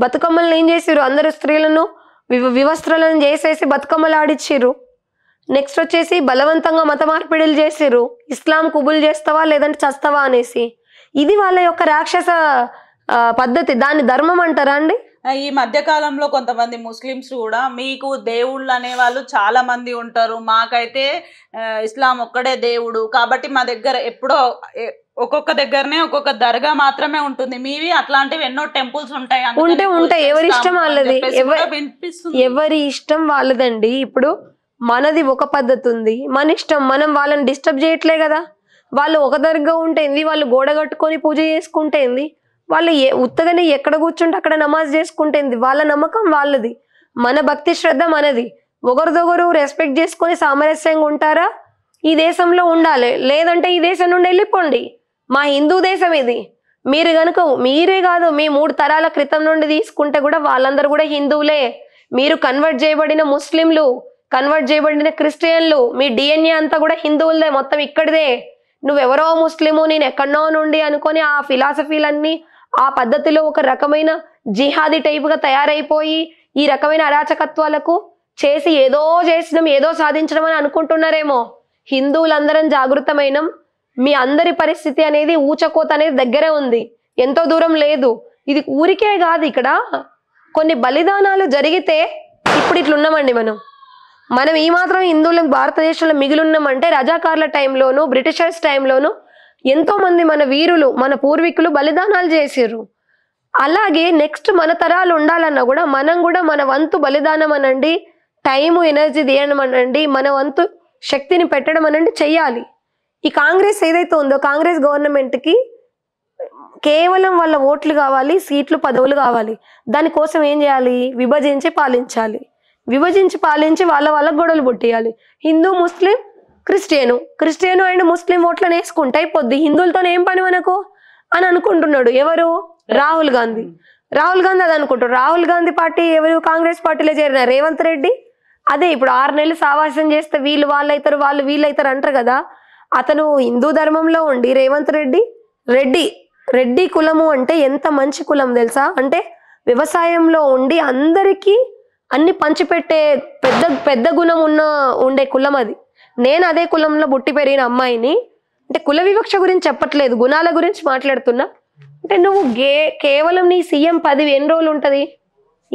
బతుకమ్మలను ఏం చేసిరు అందరు స్త్రీలను వివస్త్రాలను చేసేసి బతుకమ్మలు ఆడిచ్చిర్రు నెక్స్ట్ వచ్చేసి బలవంతంగా మత మార్పిడిలు చేసిర్రు ఇస్లాం కుబుల్ చేస్తావా లేదంటే చస్తావా అనేసి ఇది వాళ్ళ యొక్క రాక్షస పద్ధతి దాన్ని ధర్మం అంటారా అండి ఈ మధ్య కాలంలో కొంతమంది ముస్లిమ్స్ కూడా మీకు దేవుళ్ళు అనేవాళ్ళు చాలా మంది ఉంటారు మాకైతే ఇస్లాం ఒక్కడే దేవుడు కాబట్టి మా దగ్గర ఎప్పుడో ఒక్కొక్క దగ్గరనే ఒక్కొక్క దర్గా మాత్రమే ఉంటుంది మీవి అట్లాంటివి ఎన్నో టెంపుల్స్ ఉంటాయి ఉంటే ఉంటాయి ఎవరి ఇష్టం వాళ్ళది ఎవరి ఇష్టం వాళ్ళదండి ఇప్పుడు మనది ఒక పద్ధతి ఉంది మన ఇష్టం మనం వాళ్ళని డిస్టర్బ్ చేయట్లే కదా వాళ్ళు ఒక దగ్గరగా ఉంటేంది వాళ్ళు గోడ కట్టుకొని పూజ చేసుకుంటే వాళ్ళు ఏ ఉత్తగానే ఎక్కడ కూర్చుంటే అక్కడ నమాజ్ చేసుకుంటేంది వాళ్ళ నమ్మకం వాళ్ళది మన భక్తి శ్రద్ధ మనది ఒకరిదొకరు రెస్పెక్ట్ చేసుకొని సామరస్యంగా ఉంటారా ఈ దేశంలో ఉండాలి లేదంటే ఈ దేశం నుండి వెళ్ళిపోండి మా హిందూ దేశం ఇది మీరు కనుక మీరే కాదు మీ మూడు తరాల క్రితం నుండి తీసుకుంటే కూడా వాళ్ళందరూ కూడా హిందువులే మీరు కన్వర్ట్ చేయబడిన ముస్లింలు కన్వర్ట్ చేయబడిన క్రిస్టియన్లు మీ డిఎన్ఏ అంతా కూడా హిందువులదే మొత్తం ఇక్కడిదే నువ్వెవరో ముస్లిము నేను ఎక్కడో నుండి అనుకొని ఆ ఫిలాసఫీలన్నీ ఆ పద్ధతిలో ఒక రకమైన జిహాదీ టైప్గా తయారైపోయి ఈ రకమైన అరాచకత్వాలకు చేసి ఏదో చేసినాం ఏదో సాధించడం అని అనుకుంటున్నారేమో హిందువులందరం జాగృతమైన మీ అందరి పరిస్థితి అనేది ఊచకోత అనేది దగ్గరే ఉంది ఎంతో దూరం లేదు ఇది ఊరికే కాదు ఇక్కడ కొన్ని బలిదానాలు జరిగితే ఇప్పుడు ఇట్లున్నామండి మనం మనం ఈ మాత్రం హిందువులకు భారతదేశంలో మిగిలిన్నామంటే రజాకారుల టైంలోను బ్రిటిషర్స్ టైంలోను ఎంతో మంది మన వీరులు మన పూర్వీకులు బలిదానాలు చేసారు అలాగే నెక్స్ట్ మన తరాలు ఉండాలన్నా కూడా మనం కూడా మన వంతు బలిదానం అనండి టైము ఎనర్జీ తీయడం అనండి మన వంతు శక్తిని పెట్టడం అనండి చెయ్యాలి ఈ కాంగ్రెస్ ఏదైతే ఉందో కాంగ్రెస్ గవర్నమెంట్కి కేవలం వాళ్ళ ఓట్లు కావాలి సీట్లు పదవులు కావాలి దానికోసం ఏం చేయాలి విభజించి పాలించాలి విభజించి పాలించి వాళ్ళ వాళ్ళ గొడవలు పుట్టియాలి Hindu Muslim Christian Christian and Muslim ఓట్లను వేసుకుంటే అయిపోద్ది హిందువులతో ఏం పని మనకు అని అనుకుంటున్నాడు ఎవరు రాహుల్ గాంధీ రాహుల్ గాంధీ అది అనుకుంటారు రాహుల్ గాంధీ పార్టీ ఎవరు కాంగ్రెస్ పార్టీలో చేరిన రేవంత్ రెడ్డి అదే ఇప్పుడు ఆరు నెలలు సావాసం చేస్తే వీళ్ళు వాళ్ళైతారు వాళ్ళు వీళ్ళైతారు అంటారు కదా అతను హిందూ ధర్మంలో ఉండి రేవంత్ రెడ్డి రెడ్డి రెడ్డి కులము అంటే ఎంత మంచి కులం తెలుసా అంటే వ్యవసాయంలో ఉండి అందరికీ అన్ని పంచిపెట్టే పెద్ద పెద్ద గుణం ఉన్న ఉండే కులం అది నేను అదే కులంలో బుట్టి పెరిగిన అమ్మాయిని అంటే కుల వివక్ష గురించి చెప్పట్లేదు గుణాల గురించి మాట్లాడుతున్నా అంటే నువ్వు గే కేవలం నీ సీఎం పది ఎన్ని రోజులు ఉంటుంది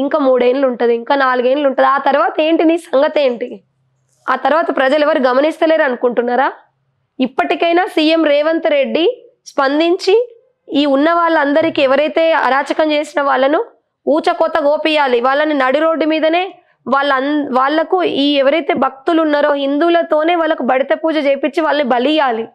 ఇంకా మూడేళ్ళు ఉంటుంది ఇంకా నాలుగేళ్ళు ఉంటుంది ఆ తర్వాత ఏంటి నీ సంగతి ఏంటి ఆ తర్వాత ప్రజలు ఎవరు గమనిస్తలేరు అనుకుంటున్నారా ఇప్పటికైనా సీఎం రేవంత్ రెడ్డి స్పందించి ఈ ఉన్న వాళ్ళందరికీ ఎవరైతే అరాచకం చేసిన వాళ్ళను ఊచకోత గోపియాలి వాళ్ళని నడి రోడ్డు మీదనే వాళ్ళ వాళ్లకు ఈ ఎవరైతే భక్తులు ఉన్నారో హిందువులతోనే వాళ్ళకు బడిత పూజ చేపించి వాళ్ళని బలియాలి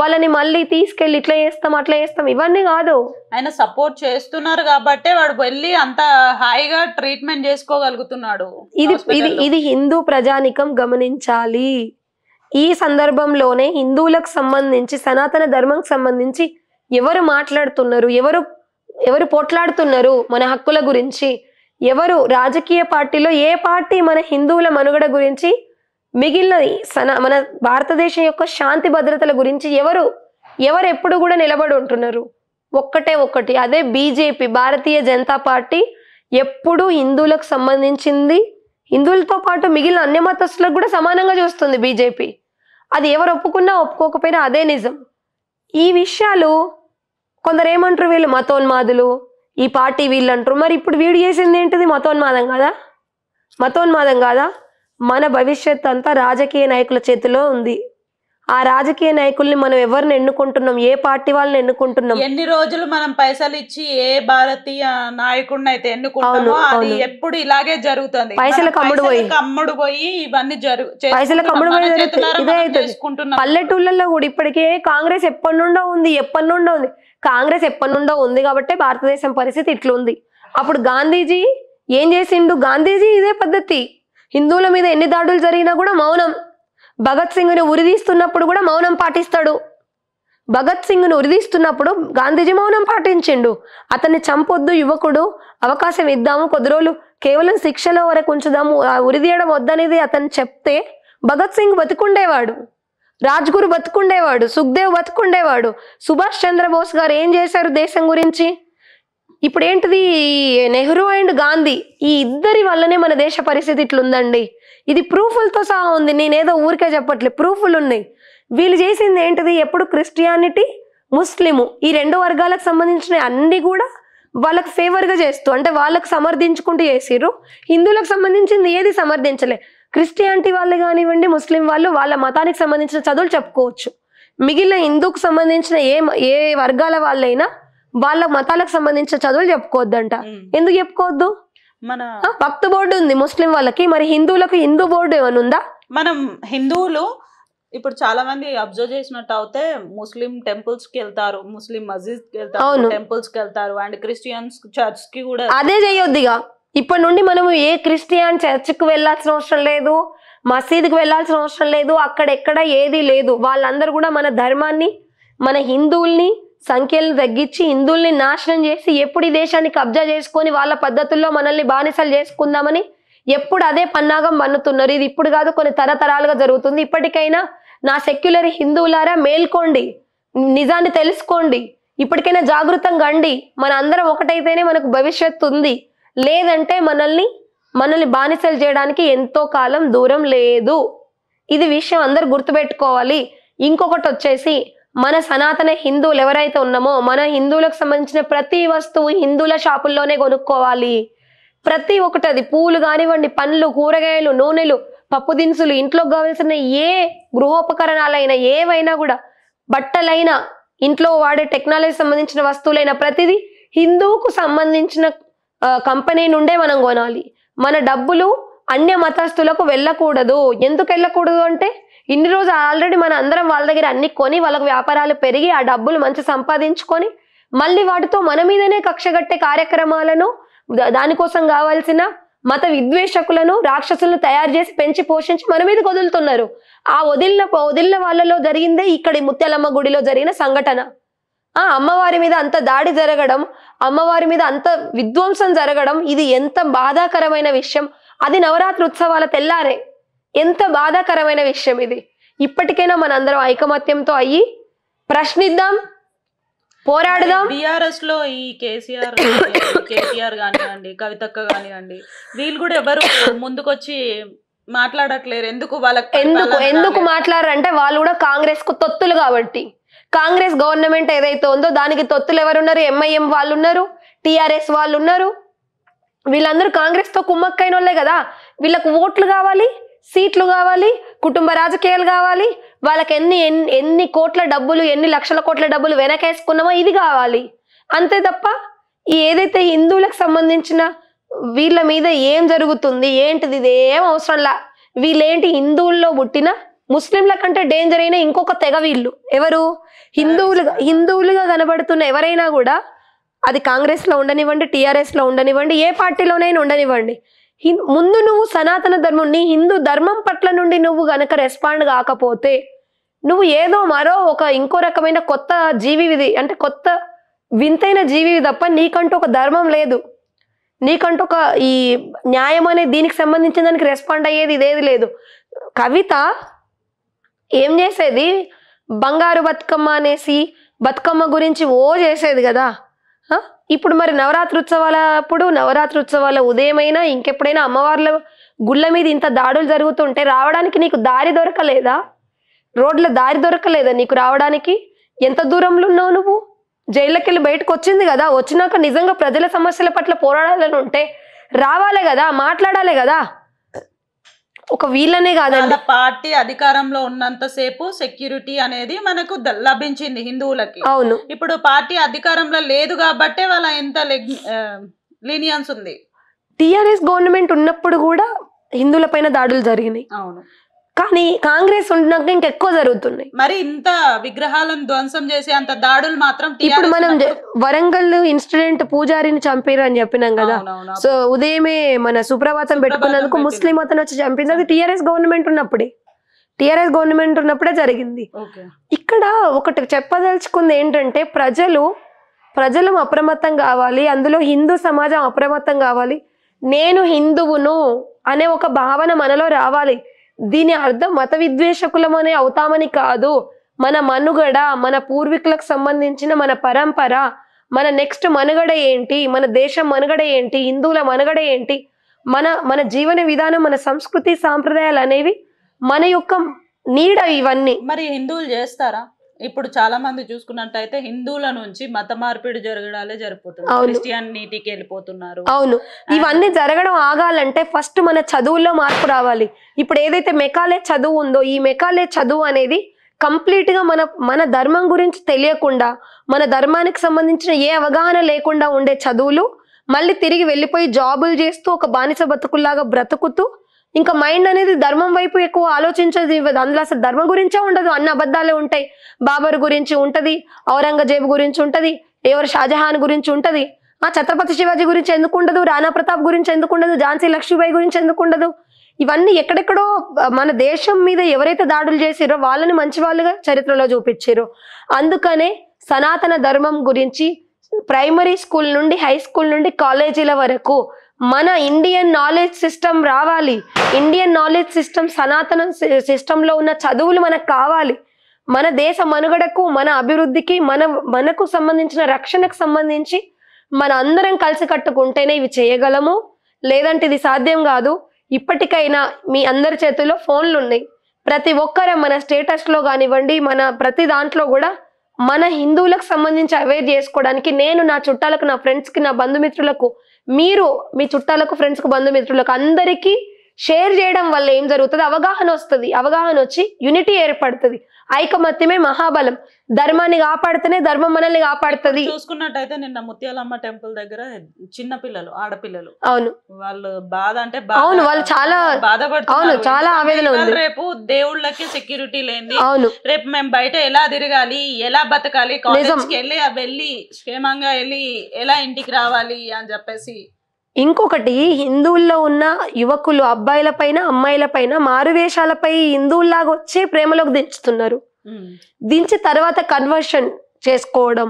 వాళ్ళని మళ్ళీ తీసుకెళ్లి ఇట్లా చేస్తాం అట్లా చేస్తాం ఇవన్నీ కాదు ఆయన సపోర్ట్ చేస్తున్నారు కాబట్టి వాడు వెళ్ళి అంత హాయిగా ట్రీట్మెంట్ చేసుకోగలుగుతున్నాడు ఇది ఇది ఇది హిందూ ప్రజానికం గమనించాలి ఈ సందర్భంలోనే హిందువులకు సంబంధించి సనాతన ధర్మంకి సంబంధించి ఎవరు మాట్లాడుతున్నారు ఎవరు ఎవరు పోట్లాడుతున్నారు మన హక్కుల గురించి ఎవరు రాజకీయ పార్టీలో ఏ పార్టీ మన హిందువుల మనుగడ గురించి మిగిలిన సన మన భారతదేశం యొక్క శాంతి భద్రతల గురించి ఎవరు ఎవరు ఎప్పుడు కూడా నిలబడి ఉంటున్నారు ఒక్కటే ఒక్కటి అదే బీజేపీ భారతీయ జనతా పార్టీ ఎప్పుడు హిందువులకు సంబంధించింది హిందువులతో పాటు మిగిలిన అన్య మతస్థులకు కూడా సమానంగా చూస్తుంది బీజేపీ అది ఎవరు ఒప్పుకున్నా ఒప్పుకోకపోయినా అదే నిజం ఈ విషయాలు కొందరు ఏమంటారు వీళ్ళు మతోన్మాదులు ఈ పార్టీ వీళ్ళు అంటారు మరి ఇప్పుడు వీడు చేసింది ఏంటిది మతోన్మాదం కాదా మతోన్మాదం కాదా మన భవిష్యత్ అంతా రాజకీయ నాయకుల చేతిలో ఉంది ఆ రాజకీయ నాయకుల్ని మనం ఎవరిని ఎన్నుకుంటున్నాం ఏ పార్టీ వాళ్ళని ఎన్నుకుంటున్నాం ఎన్ని రోజులు మనం పైసలు ఇచ్చి ఏ భారతీయ నాయకుడిని అయితే ఎన్నుకుంటామో ఎప్పుడు ఇలాగే జరుగుతుంది పైసలు కమ్ముడు పోయి కమ్ముడు పోయి ఇవన్నీ జరుగు పైసలు కమ్ముడు పోయి పల్లెటూళ్ళల్లో కూడా ఇప్పటికే కాంగ్రెస్ ఎప్పటి నుండో ఉంది ఎప్పటి నుండో ఉంది కాంగ్రెస్ ఎప్పటి నుండో ఉంది కాబట్టి భారతదేశం పరిస్థితి ఇట్లుంది అప్పుడు గాంధీజీ ఏం చేసిండు గాంధీజీ ఇదే పద్ధతి హిందువుల మీద ఎన్ని దాడులు జరిగినా కూడా మౌనం భగత్ సింగ్ను ఉరిదీస్తున్నప్పుడు కూడా మౌనం పాటిస్తాడు భగత్ సింగ్ను ఉరిదీస్తున్నప్పుడు గాంధీజీ మౌనం పాటించిండు అతన్ని చంపొద్దు యువకుడు అవకాశం ఇద్దాము కొద్ది రోజులు కేవలం శిక్షలో వరకు ఉంచుదాము ఉరిదీయడం వద్దనేది అతను చెప్తే భగత్ సింగ్ బతుకుండేవాడు రాజ్గురు బతుకుండేవాడు సుఖదేవ్ బతుకుండేవాడు సుభాష్ చంద్రబోస్ గారు ఏం చేశారు దేశం గురించి ఇప్పుడు ఏంటిది నెహ్రూ అండ్ గాంధీ ఈ ఇద్దరి వల్లనే మన దేశ పరిస్థితి ఇట్లుందండి ఇది ప్రూఫ్లతో సహా ఉంది నేనేదో ఊరికే చెప్పట్లేదు ప్రూఫ్లు ఉన్నాయి వీళ్ళు చేసింది ఏంటిది ఎప్పుడు క్రిస్టియానిటీ ముస్లిము ఈ రెండు వర్గాలకు సంబంధించిన అన్ని కూడా వాళ్ళకి ఫేవర్గా చేస్తూ అంటే వాళ్ళకు సమర్థించుకుంటూ చేసిర్రు హిందువులకు సంబంధించింది ఏది సమర్థించలే క్రిస్టియానిటీ వాళ్ళు కానివ్వండి ముస్లిం వాళ్ళు వాళ్ళ మతానికి సంబంధించిన చదువులు చెప్పుకోవచ్చు మిగిలిన హిందూకు సంబంధించిన ఏ ఏ వర్గాల వాళ్ళైనా వాళ్ళ మతాలకు సంబంధించిన చదువులు చెప్పుకోవద్దంట ఎందుకు చెప్పుకోవద్దు మన భక్త బోర్డు ఉంది ముస్లిం వాళ్ళకి మరి హిందువులకు హిందూ బోర్డు ఏమైనా ఉందా మనం హిందువులు ఇప్పుడు చాలా మంది అబ్జర్వ్ చేసినట్టు అయితే ముస్లిం టెంపుల్స్ కి వెళ్తారు ముస్లిం మస్జిద్ కి వెళ్తారు టెంపుల్స్ కి వెళ్తారు అండ్ క్రిస్టియన్స్ చర్చ్ కి కూడా అదే చేయొద్దిగా ఇక ఇప్పటి నుండి మనము ఏ క్రిస్టియన్ కు వెళ్ళాల్సిన అవసరం లేదు మసీద్కి వెళ్ళాల్సిన అవసరం లేదు అక్కడ ఎక్కడ ఏది లేదు వాళ్ళందరూ కూడా మన ధర్మాన్ని మన హిందువుల్ని సంఖ్యలను తగ్గించి హిందువుల్ని నాశనం చేసి ఎప్పుడు ఈ దేశాన్ని కబ్జా చేసుకొని వాళ్ళ పద్ధతుల్లో మనల్ని బానిసలు చేసుకుందామని ఎప్పుడు అదే పన్నాగం మన్నుతున్నారు ఇది ఇప్పుడు కాదు కొన్ని తరతరాలుగా జరుగుతుంది ఇప్పటికైనా నా సెక్యులర్ హిందువులారా మేల్కోండి నిజాన్ని తెలుసుకోండి ఇప్పటికైనా జాగృతంగా అండి మన అందరం ఒకటైతేనే మనకు భవిష్యత్తు ఉంది లేదంటే మనల్ని మనల్ని బానిసలు చేయడానికి ఎంతో కాలం దూరం లేదు ఇది విషయం అందరు గుర్తుపెట్టుకోవాలి ఇంకొకటి వచ్చేసి మన సనాతన హిందువులు ఎవరైతే ఉన్నామో మన హిందువులకు సంబంధించిన ప్రతి వస్తువు హిందువుల షాపుల్లోనే కొనుక్కోవాలి ప్రతి ఒక్కటి అది పూలు కానివ్వండి పండ్లు కూరగాయలు నూనెలు పప్పు దినుసులు ఇంట్లోకి కావాల్సిన ఏ గృహోపకరణాలైనా ఏవైనా కూడా బట్టలైనా ఇంట్లో వాడే టెక్నాలజీ సంబంధించిన వస్తువులైనా ప్రతిదీ హిందువుకు సంబంధించిన కంపెనీ నుండే మనం కొనాలి మన డబ్బులు అన్య మతస్థులకు వెళ్ళకూడదు ఎందుకు వెళ్ళకూడదు అంటే ఇన్ని రోజు ఆల్రెడీ మన అందరం వాళ్ళ దగ్గర అన్ని కొని వాళ్ళకు వ్యాపారాలు పెరిగి ఆ డబ్బులు మంచి సంపాదించుకొని మళ్ళీ వాటితో మన మీదనే కక్షగట్టే కార్యక్రమాలను దానికోసం కావాల్సిన మత విద్వేషకులను రాక్షసులను తయారు చేసి పెంచి పోషించి మన మీద వదులుతున్నారు ఆ వదిలిన వదిలిన వాళ్ళలో జరిగిందే ఇక్కడ ముత్యాలమ్మ గుడిలో జరిగిన సంఘటన ఆ అమ్మవారి మీద అంత దాడి జరగడం అమ్మవారి మీద అంత విధ్వంసం జరగడం ఇది ఎంత బాధాకరమైన విషయం అది నవరాత్రి ఉత్సవాల తెల్లారే ఎంత బాధాకరమైన విషయం ఇది ఇప్పటికైనా మనందరం ఐకమత్యంతో అయ్యి ప్రశ్నిద్దాం పోరాడదాం బిఆర్ఎస్ లో ఈ కేసీఆర్ కేసీఆర్ కానివ్వండి కవితక్క కానివ్వండి వీళ్ళు కూడా ఎవరు ముందుకొచ్చి మాట్లాడట్లేరు ఎందుకు వాళ్ళకి ఎందుకు ఎందుకు మాట్లాడారంటే వాళ్ళు కూడా కాంగ్రెస్ కు తొత్తులు కాబట్టి కాంగ్రెస్ గవర్నమెంట్ ఏదైతే ఉందో దానికి తొత్తులు ఎవరున్నారు ఎంఐఎం వాళ్ళు ఉన్నారు టిఆర్ఎస్ వాళ్ళు ఉన్నారు వీళ్ళందరూ కాంగ్రెస్ తో కుమ్మక్కైన వాళ్ళే కదా వీళ్ళకు ఓట్లు కావాలి సీట్లు కావాలి కుటుంబ రాజకీయాలు కావాలి వాళ్ళకి ఎన్ని ఎన్ని కోట్ల డబ్బులు ఎన్ని లక్షల కోట్ల డబ్బులు వెనకేసుకున్నామో ఇది కావాలి అంతే తప్ప ఏదైతే హిందువులకు సంబంధించిన వీళ్ళ మీద ఏం జరుగుతుంది ఏంటిది ఇదేం ఏం అవసరంలా వీళ్ళేంటి హిందువుల్లో పుట్టిన ముస్లింల కంటే డేంజర్ అయిన ఇంకొక తెగ వీళ్ళు ఎవరు హిందువులుగా హిందువులుగా కనబడుతున్న ఎవరైనా కూడా అది కాంగ్రెస్లో ఉండనివ్వండి టీఆర్ఎస్లో ఉండనివ్వండి ఏ పార్టీలోనైనా ఉండనివ్వండి ముందు నువ్వు సనాతన ధర్మం నీ హిందూ ధర్మం పట్ల నుండి నువ్వు గనక రెస్పాండ్ కాకపోతే నువ్వు ఏదో మరో ఒక ఇంకో రకమైన కొత్త విధి అంటే కొత్త వింతైన జీవివి తప్ప నీకంటూ ఒక ధర్మం లేదు నీకంటూ ఒక ఈ న్యాయం అనే దీనికి సంబంధించిన దానికి రెస్పాండ్ అయ్యేది ఇదేది లేదు కవిత ఏం చేసేది బంగారు బతుకమ్మ అనేసి బతుకమ్మ గురించి ఓ చేసేది కదా ఇప్పుడు మరి నవరాత్రి ఉత్సవాల అప్పుడు నవరాత్రి ఉత్సవాల ఉదయమైనా ఇంకెప్పుడైనా అమ్మవార్ల గుళ్ళ మీద ఇంత దాడులు జరుగుతుంటే రావడానికి నీకు దారి దొరకలేదా రోడ్ల దారి దొరకలేదా నీకు రావడానికి ఎంత దూరంలో ఉన్నావు నువ్వు జైళ్ళకి వెళ్ళి బయటకు వచ్చింది కదా వచ్చినాక నిజంగా ప్రజల సమస్యల పట్ల పోరాడాలని ఉంటే రావాలి కదా మాట్లాడాలి కదా ఒక వీళ్ళనే కాదండి పార్టీ అధికారంలో ఉన్నంత సేపు సెక్యూరిటీ అనేది మనకు లభించింది హిందువులకి అవును ఇప్పుడు పార్టీ అధికారంలో లేదు కాబట్టి వాళ్ళ ఎంత లీనియన్స్ ఉంది టిఆర్ఎస్ గవర్నమెంట్ ఉన్నప్పుడు కూడా హిందువుల పైన దాడులు జరిగినాయి అవును కానీ కాంగ్రెస్ ఉంటున్నాక ఇంకా ఎక్కువ జరుగుతున్నాయి మరి ఇంత విగ్రహాలను ధ్వంసం చేసే అంత దాడులు మాత్రం ఇప్పుడు మనం వరంగల్ ఇన్సిడెంట్ పూజారిని చంపారు అని చెప్పినాం కదా సో ఉదయమే మన సుప్రభాతం పెట్టుకున్నందుకు ముస్లిం అతను వచ్చి చంపింది అది టిఆర్ఎస్ గవర్నమెంట్ ఉన్నప్పుడే టిఆర్ఎస్ గవర్నమెంట్ ఉన్నప్పుడే జరిగింది ఇక్కడ ఒకటి చెప్పదలుచుకుంది ఏంటంటే ప్రజలు ప్రజలు అప్రమత్తం కావాలి అందులో హిందూ సమాజం అప్రమత్తం కావాలి నేను హిందువును అనే ఒక భావన మనలో రావాలి దీని అర్థం మత విద్వేషకులమనే అవుతామని కాదు మన మనుగడ మన పూర్వీకులకు సంబంధించిన మన పరంపర మన నెక్స్ట్ మనుగడ ఏంటి మన దేశం మనుగడ ఏంటి హిందువుల మనుగడ ఏంటి మన మన జీవన విధానం మన సంస్కృతి సాంప్రదాయాలు అనేవి మన యొక్క నీడ ఇవన్నీ మరి హిందువులు చేస్తారా ఇప్పుడు చాలా మంది చూసుకున్నట్టయితే హిందువుల నుంచి మత మార్పిడి జరగడాలే జరిపోతుంది నీటికి వెళ్ళిపోతున్నారు అవును ఇవన్నీ జరగడం ఆగాలంటే ఫస్ట్ మన చదువుల్లో మార్పు రావాలి ఇప్పుడు ఏదైతే మెకాలే చదువు ఉందో ఈ మెకాలే చదువు అనేది కంప్లీట్ గా మన మన ధర్మం గురించి తెలియకుండా మన ధర్మానికి సంబంధించిన ఏ అవగాహన లేకుండా ఉండే చదువులు మళ్ళీ తిరిగి వెళ్ళిపోయి జాబులు చేస్తూ ఒక బానిస బతుకుల్లాగా బ్రతుకుతూ ఇంకా మైండ్ అనేది ధర్మం వైపు ఎక్కువ ఆలోచించదు అందులో అసలు ధర్మం గురించే ఉండదు అన్ని అబద్ధాలే ఉంటాయి బాబర్ గురించి ఉంటది ఔరంగజేబు గురించి ఉంటది ఎవరు షాజహాన్ గురించి ఉంటది ఆ ఛత్రపతి శివాజీ గురించి ఎందుకు ఉండదు రాణా ప్రతాప్ గురించి ఎందుకు ఉండదు ఝాన్సీ లక్ష్మీబాయి గురించి ఎందుకు ఉండదు ఇవన్నీ ఎక్కడెక్కడో మన దేశం మీద ఎవరైతే దాడులు చేసిరో వాళ్ళని మంచి వాళ్ళుగా చరిత్రలో చూపించారు అందుకనే సనాతన ధర్మం గురించి ప్రైమరీ స్కూల్ నుండి హై స్కూల్ నుండి కాలేజీల వరకు మన ఇండియన్ నాలెడ్జ్ సిస్టమ్ రావాలి ఇండియన్ నాలెడ్జ్ సిస్టమ్ సనాతన సిస్టంలో ఉన్న చదువులు మనకు కావాలి మన దేశ మనుగడకు మన అభివృద్ధికి మన మనకు సంబంధించిన రక్షణకు సంబంధించి మన అందరం కలిసి కట్టుకుంటేనే ఇవి చేయగలము లేదంటే ఇది సాధ్యం కాదు ఇప్పటికైనా మీ అందరి చేతుల్లో ఫోన్లు ఉన్నాయి ప్రతి ఒక్కరు మన స్టేటస్లో కానివ్వండి మన ప్రతి దాంట్లో కూడా మన హిందువులకు సంబంధించి అవేర్ చేసుకోవడానికి నేను నా చుట్టాలకు నా ఫ్రెండ్స్కి నా బంధుమిత్రులకు మీరు మీ చుట్టాలకు ఫ్రెండ్స్కు బంధుమిత్రులకు అందరికీ షేర్ చేయడం వల్ల ఏం జరుగుతుంది అవగాహన వస్తుంది అవగాహన వచ్చి యూనిటీ ఏర్పడుతుంది ఐకమత్యమే మహాబలం ధర్మాన్ని కాపాడితేనే ధర్మం మనల్ని కాపాడుతుంది చూసుకున్నట్టయితే నిన్న ముత్యాలమ్మ టెంపుల్ దగ్గర చిన్న పిల్లలు ఆడపిల్లలు అవును వాళ్ళు బాధ అంటే అవును వాళ్ళు చాలా అవును చాలా ఆవేదన రేపు దేవుళ్ళకి సెక్యూరిటీ లేని అవును రేపు మేము బయట ఎలా తిరగాలి ఎలా బతకాలి కాలేజ్కి వెళ్ళి వెళ్ళి క్షేమంగా వెళ్ళి ఎలా ఇంటికి రావాలి అని చెప్పేసి ఇంకొకటి హిందువుల్లో ఉన్న యువకులు అబ్బాయిలపైన అమ్మాయిలపైన మారువేషాలపై హిందువుల్లాగా వచ్చే ప్రేమలోకి దించుతున్నారు దించి తర్వాత కన్వర్షన్ చేసుకోవడం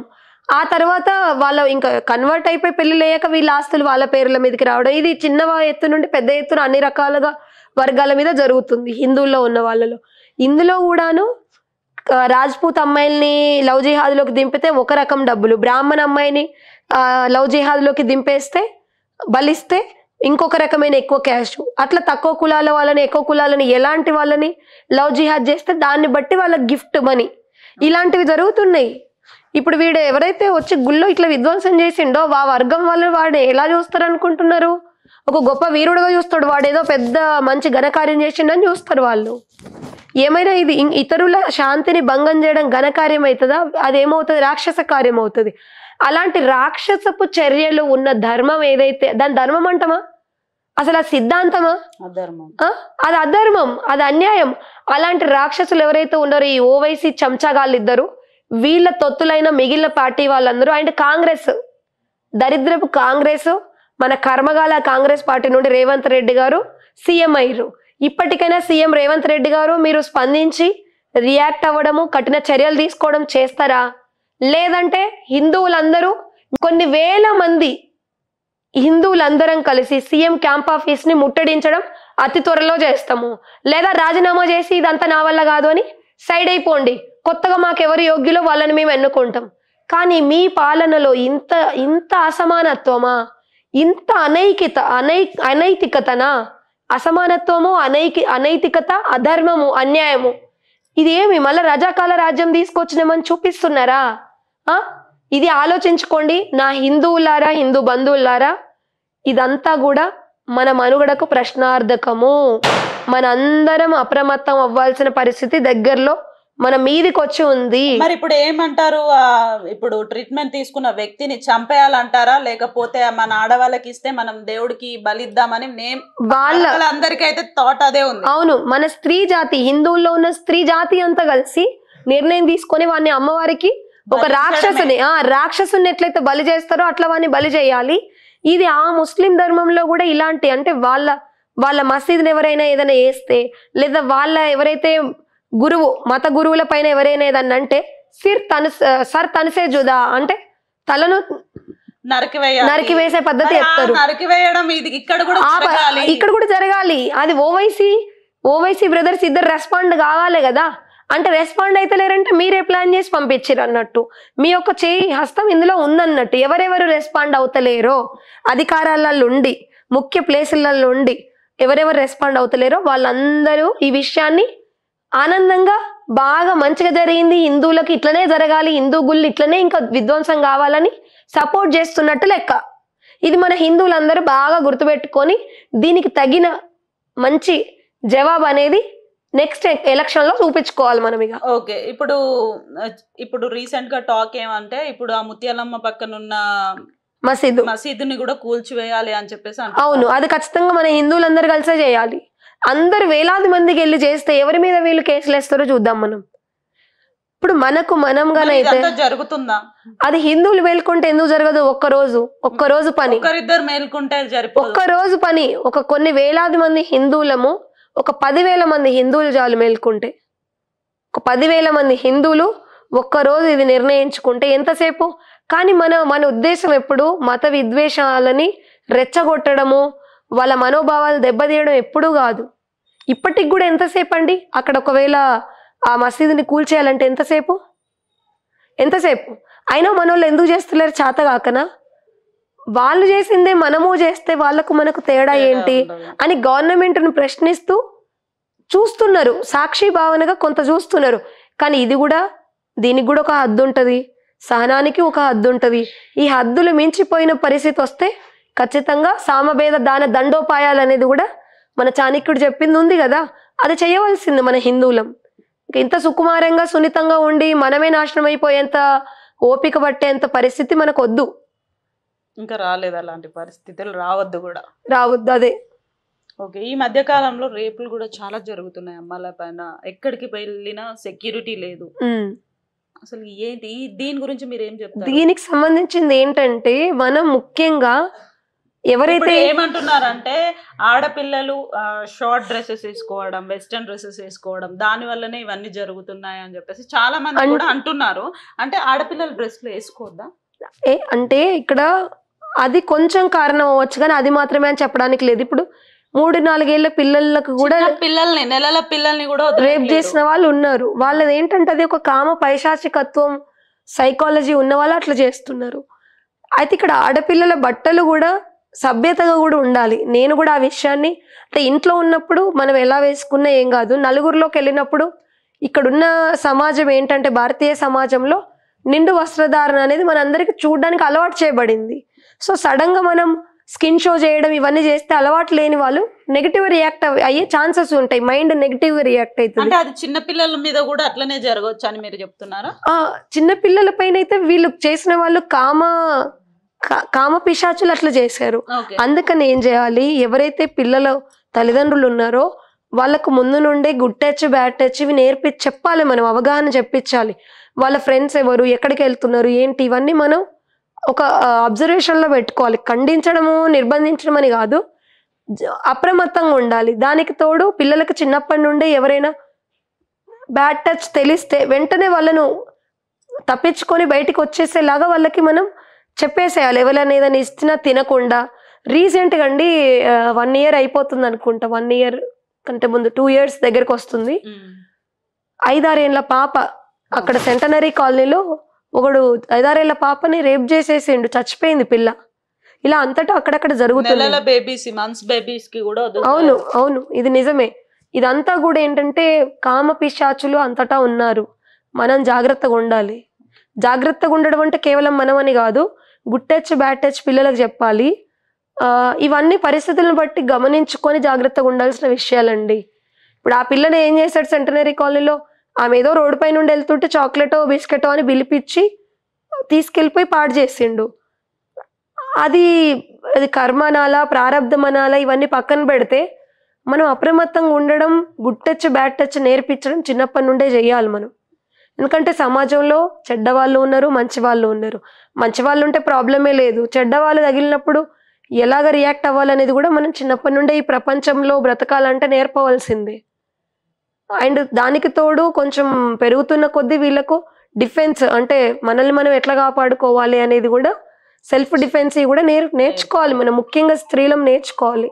ఆ తర్వాత వాళ్ళ ఇంకా కన్వర్ట్ అయిపోయి పెళ్లి లేక వీళ్ళ ఆస్తులు వాళ్ళ పేర్ల మీదకి రావడం ఇది చిన్న ఎత్తు నుండి పెద్ద ఎత్తున అన్ని రకాలుగా వర్గాల మీద జరుగుతుంది హిందువుల్లో ఉన్న వాళ్ళలో ఇందులో కూడాను రాజ్పూత్ అమ్మాయిల్ని లవ్ జిహాద్లోకి దింపితే ఒక రకం డబ్బులు బ్రాహ్మణ అమ్మాయిని లవ్ జిహాద్లోకి దింపేస్తే బలిస్తే ఇంకొక రకమైన ఎక్కువ క్యాష్ అట్లా తక్కువ కులాల వాళ్ళని ఎక్కువ కులాలని ఎలాంటి వాళ్ళని లవ్ జిహాద్ చేస్తే దాన్ని బట్టి వాళ్ళ గిఫ్ట్ మనీ ఇలాంటివి జరుగుతున్నాయి ఇప్పుడు వీడు ఎవరైతే వచ్చి గుళ్ళో ఇట్లా విధ్వంసం చేసిండో ఆ వర్గం వాళ్ళు వాడిని ఎలా చూస్తారు అనుకుంటున్నారు ఒక గొప్ప వీరుడుగా చూస్తాడు వాడేదో పెద్ద మంచి ఘనకార్యం చేసిండని చూస్తారు వాళ్ళు ఏమైనా ఇది ఇతరుల శాంతిని భంగం చేయడం ఘనకార్యం అవుతుందా అదేమవుతుంది రాక్షస కార్యం అవుతుంది అలాంటి రాక్షసపు చర్యలు ఉన్న ధర్మం ఏదైతే దాని ధర్మం అంటమా అసలు ఆ సిద్ధాంతమా అది అధర్మం అది అన్యాయం అలాంటి రాక్షసులు ఎవరైతే ఉన్నారో ఈ ఓవైసీ చంచగాళ్ళు ఇద్దరు వీళ్ళ తొత్తులైన మిగిలిన పార్టీ వాళ్ళందరూ అండ్ కాంగ్రెస్ దరిద్రపు కాంగ్రెస్ మన కర్మగాల కాంగ్రెస్ పార్టీ నుండి రేవంత్ రెడ్డి గారు సీఎం అయ్యారు ఇప్పటికైనా సీఎం రేవంత్ రెడ్డి గారు మీరు స్పందించి రియాక్ట్ అవ్వడము కఠిన చర్యలు తీసుకోవడం చేస్తారా లేదంటే హిందువులందరూ కొన్ని వేల మంది హిందువులందరం కలిసి సీఎం క్యాంప్ ఆఫీస్ ని ముట్టడించడం అతి త్వరలో చేస్తాము లేదా రాజీనామా చేసి ఇదంతా నా వల్ల కాదు అని సైడ్ అయిపోండి కొత్తగా మాకెవరు యోగ్యులో వాళ్ళని మేము ఎన్నుకుంటాం కానీ మీ పాలనలో ఇంత ఇంత అసమానత్వమా ఇంత అనైకిత అనై అనైతికతనా అసమానత్వము అనైకి అనైతికత అధర్మము అన్యాయము ఇది ఏమి మళ్ళీ రజాకాల రాజ్యం తీసుకొచ్చినామని చూపిస్తున్నారా ఇది ఆలోచించుకోండి నా హిందువులారా హిందూ బంధువులారా ఇదంతా కూడా మన మనుగడకు ప్రశ్నార్థకము మనందరం అప్రమత్తం అవ్వాల్సిన పరిస్థితి దగ్గరలో మన మీదికి వచ్చి ఉంది మరి ఇప్పుడు ఏమంటారు ఇప్పుడు ట్రీట్మెంట్ తీసుకున్న వ్యక్తిని చంపేయాలంటారా లేకపోతే మన ఆడవాళ్ళకి ఇస్తే మనం దేవుడికి బలిద్దామని నేమ్ వాళ్ళందరికైతే తోట అదే ఉంది అవును మన స్త్రీ జాతి హిందువుల్లో ఉన్న స్త్రీ జాతి అంతా కలిసి నిర్ణయం తీసుకొని వాడిని అమ్మవారికి ఒక రాక్షసుని ఆ రాక్షసుని ఎట్లయితే బలి చేస్తారో అట్లా వాడిని బలి చేయాలి ఇది ఆ ముస్లిం ధర్మంలో కూడా ఇలాంటి అంటే వాళ్ళ వాళ్ళ మసీదుని ఎవరైనా ఏదైనా వేస్తే లేదా వాళ్ళ ఎవరైతే గురువు మత గురువుల పైన ఎవరైనా ఏదన్నా అంటే సిర్ తను సర్ తనసే జుదా అంటే తలను నరికి వేసే పద్ధతి చెప్తారు ఇక్కడ కూడా జరగాలి అది ఓవైసీ ఓవైసీ బ్రదర్స్ ఇద్దరు రెస్పాండ్ కావాలి కదా అంటే రెస్పాండ్ అయితే లేరంటే మీరే ప్లాన్ చేసి పంపించారు అన్నట్టు మీ యొక్క చేయి హస్తం ఇందులో ఉందన్నట్టు ఎవరెవరు రెస్పాండ్ అవుతలేరో అధికారాలలో ఉండి ముఖ్య ప్లేసులలో ఉండి ఎవరెవరు రెస్పాండ్ అవుతలేరో వాళ్ళందరూ ఈ విషయాన్ని ఆనందంగా బాగా మంచిగా జరిగింది హిందువులకు ఇట్లనే జరగాలి హిందూ గుళ్ళు ఇట్లనే ఇంకా విధ్వంసం కావాలని సపోర్ట్ చేస్తున్నట్టు లెక్క ఇది మన హిందువులందరూ బాగా గుర్తుపెట్టుకొని దీనికి తగిన మంచి జవాబు అనేది నెక్స్ట్ ఎలక్షన్ e-, లో చూపించుకోవాలి మనం ఇక ఓకే ఇప్పుడు ఇప్పుడు రీసెంట్ గా టాక్ ఏమంటే ఇప్పుడు ఆ ముత్యాలమ్మ పక్కన ఉన్న మసీదు మసీదుని కూడా కూల్చివేయాలి అని చెప్పేసి అవును అది ఖచ్చితంగా మన హిందువులందరూ కలిసే చేయాలి అందరు వేలాది మందికి వెళ్ళి చేస్తే ఎవరి మీద వీళ్ళు కేసులు వేస్తారో చూద్దాం మనం ఇప్పుడు మనకు మనం గానైతే జరుగుతుందా అది హిందువులు మేల్కుంటే ఎందుకు జరగదు ఒక్క రోజు ఒక్క రోజు పని ఒక్కరిద్దరు మేల్కుంటే ఒక్క రోజు పని ఒక కొన్ని వేలాది మంది హిందువులము ఒక పదివేల మంది హిందువులు జాలు మేల్కుంటే ఒక పదివేల మంది హిందువులు ఒక్కరోజు ఇది నిర్ణయించుకుంటే ఎంతసేపు కానీ మన మన ఉద్దేశం ఎప్పుడు మత విద్వేషాలని రెచ్చగొట్టడము వాళ్ళ మనోభావాలు దెబ్బతీయడం ఎప్పుడూ కాదు ఇప్పటికి కూడా ఎంతసేపు అండి అక్కడ ఒకవేళ ఆ మసీదుని కూల్చేయాలంటే ఎంతసేపు ఎంతసేపు అయినా మనోళ్ళు ఎందుకు చేస్తున్నారు కాకనా వాళ్ళు చేసిందే మనము చేస్తే వాళ్ళకు మనకు తేడా ఏంటి అని గవర్నమెంట్ను ప్రశ్నిస్తూ చూస్తున్నారు సాక్షి భావనగా కొంత చూస్తున్నారు కానీ ఇది కూడా దీనికి కూడా ఒక హద్దు ఉంటుంది సహనానికి ఒక హద్దు ఉంటుంది ఈ హద్దులు మించిపోయిన పరిస్థితి వస్తే ఖచ్చితంగా సామభేద దాన దండోపాయాలు అనేది కూడా మన చాణక్యుడు చెప్పింది ఉంది కదా అది చేయవలసింది మన హిందువులం ఇంత సుకుమారంగా సున్నితంగా ఉండి మనమే నాశనం అయిపోయేంత ఓపిక పట్టేంత పరిస్థితి మనకొద్దు ఇంకా రాలేదు అలాంటి పరిస్థితులు రావద్దు కూడా రావద్దు అదే ఓకే ఈ మధ్య కాలంలో రేపులు కూడా చాలా జరుగుతున్నాయి అమ్మాయిల పైన ఎక్కడికి వెళ్ళినా సెక్యూరిటీ లేదు అసలు ఏంటి దీని గురించి మీరు ఏం చెప్తారు దీనికి సంబంధించింది ఏంటంటే మనం ముఖ్యంగా ఎవరైతే ఏమంటున్నారంటే ఆడపిల్లలు షార్ట్ డ్రెస్సెస్ వేసుకోవడం వెస్టర్న్ డ్రెస్సెస్ వేసుకోవడం దాని వల్లనే ఇవన్నీ జరుగుతున్నాయి అని చెప్పేసి చాలా మంది కూడా అంటున్నారు అంటే ఆడపిల్లలు డ్రెస్లు వేసుకోవద్దా అంటే ఇక్కడ అది కొంచెం కారణం అవ్వచ్చు కానీ అది మాత్రమే అని చెప్పడానికి లేదు ఇప్పుడు మూడు నాలుగేళ్ల పిల్లలకు కూడా పిల్లల్ని నెలల పిల్లల్ని కూడా రేప్ చేసిన వాళ్ళు ఉన్నారు వాళ్ళది ఏంటంటే అది ఒక కామ పైశాచికత్వం సైకాలజీ ఉన్న వాళ్ళు అట్లా చేస్తున్నారు అయితే ఇక్కడ ఆడపిల్లల బట్టలు కూడా సభ్యతగా కూడా ఉండాలి నేను కూడా ఆ విషయాన్ని అంటే ఇంట్లో ఉన్నప్పుడు మనం ఎలా వేసుకున్నా ఏం కాదు నలుగురిలోకి వెళ్ళినప్పుడు ఇక్కడున్న సమాజం ఏంటంటే భారతీయ సమాజంలో నిండు వస్త్రధారణ అనేది మనందరికీ చూడడానికి అలవాటు చేయబడింది సో సడన్గా మనం స్కిన్ షో చేయడం ఇవన్నీ చేస్తే అలవాటు లేని వాళ్ళు నెగిటివ్ రియాక్ట్ అయ్యే ఛాన్సెస్ ఉంటాయి మైండ్ నెగిటివ్ రియాక్ట్ అవుతుంది అది చిన్న పిల్లల మీద కూడా అట్లనే జరగవచ్చు అని మీరు చెప్తున్నారా చిన్న పిల్లల పైన అయితే వీళ్ళు చేసిన వాళ్ళు కామ కామ పిశాచులు అట్లా చేశారు అందుకని ఏం చేయాలి ఎవరైతే పిల్లల తల్లిదండ్రులు ఉన్నారో వాళ్ళకు ముందు నుండే గుడ్ టచ్ బ్యాడ్ టచ్ ఇవి నేర్పి చెప్పాలి మనం అవగాహన చెప్పించాలి వాళ్ళ ఫ్రెండ్స్ ఎవరు ఎక్కడికి వెళ్తున్నారు ఏంటి ఇవన్నీ మనం ఒక అబ్జర్వేషన్లో పెట్టుకోవాలి ఖండించడము నిర్బంధించడం అని కాదు అప్రమత్తంగా ఉండాలి దానికి తోడు పిల్లలకు చిన్నప్పటి నుండే ఎవరైనా బ్యాడ్ టచ్ తెలిస్తే వెంటనే వాళ్ళను తప్పించుకొని బయటకు వచ్చేసేలాగా వాళ్ళకి మనం చెప్పేసేయాలి ఎవరైనా ఏదైనా ఇచ్చినా తినకుండా రీసెంట్గా అండి వన్ ఇయర్ అయిపోతుంది అనుకుంటా వన్ ఇయర్ కంటే ముందు టూ ఇయర్స్ దగ్గరకు వస్తుంది ఐదారేళ్ళ పాప అక్కడ సెంటనరీ కాలనీలో ఒకడు ఐదారేళ్ల పాపని రేప్ చేసేసిండు చచ్చిపోయింది పిల్ల ఇలా అంతటా అక్కడక్కడ జరుగుతుంది అవును అవును ఇది నిజమే ఇదంతా కూడా ఏంటంటే కామ పిశాచులు అంతటా ఉన్నారు మనం జాగ్రత్తగా ఉండాలి జాగ్రత్తగా ఉండడం అంటే కేవలం మనమని కాదు గుడ్ టచ్ బ్యాడ్ టచ్ పిల్లలకు చెప్పాలి ఇవన్నీ పరిస్థితులను బట్టి గమనించుకొని జాగ్రత్తగా ఉండాల్సిన విషయాలండి ఇప్పుడు ఆ పిల్లని ఏం చేశాడు సెంటనరీ కాలనీలో ఆమె ఏదో రోడ్డు పైన వెళ్తుంటే చాక్లెటో బిస్కెటో అని పిలిపించి తీసుకెళ్ళిపోయి పాడు చేసిండు అది అది కర్మనాల ప్రారంధమనాల ఇవన్నీ పక్కన పెడితే మనం అప్రమత్తంగా ఉండడం గుడ్ టచ్ బ్యాడ్ టచ్ నేర్పించడం చిన్నప్పటి నుండే చేయాలి మనం ఎందుకంటే సమాజంలో చెడ్డవాళ్ళు ఉన్నారు మంచి వాళ్ళు ఉన్నారు మంచి వాళ్ళు ఉంటే ప్రాబ్లమే లేదు చెడ్డవాళ్ళు తగిలినప్పుడు ఎలాగ రియాక్ట్ అవ్వాలనేది కూడా మనం చిన్నప్పటి నుండే ఈ ప్రపంచంలో బ్రతకాలంటే నేర్పవలసిందే అండ్ దానికి తోడు కొంచెం పెరుగుతున్న కొద్దీ వీళ్ళకు డిఫెన్స్ అంటే మనల్ని మనం ఎట్లా కాపాడుకోవాలి అనేది కూడా సెల్ఫ్ డిఫెన్స్ కూడా నేర్ నేర్చుకోవాలి మనం ముఖ్యంగా స్త్రీలం నేర్చుకోవాలి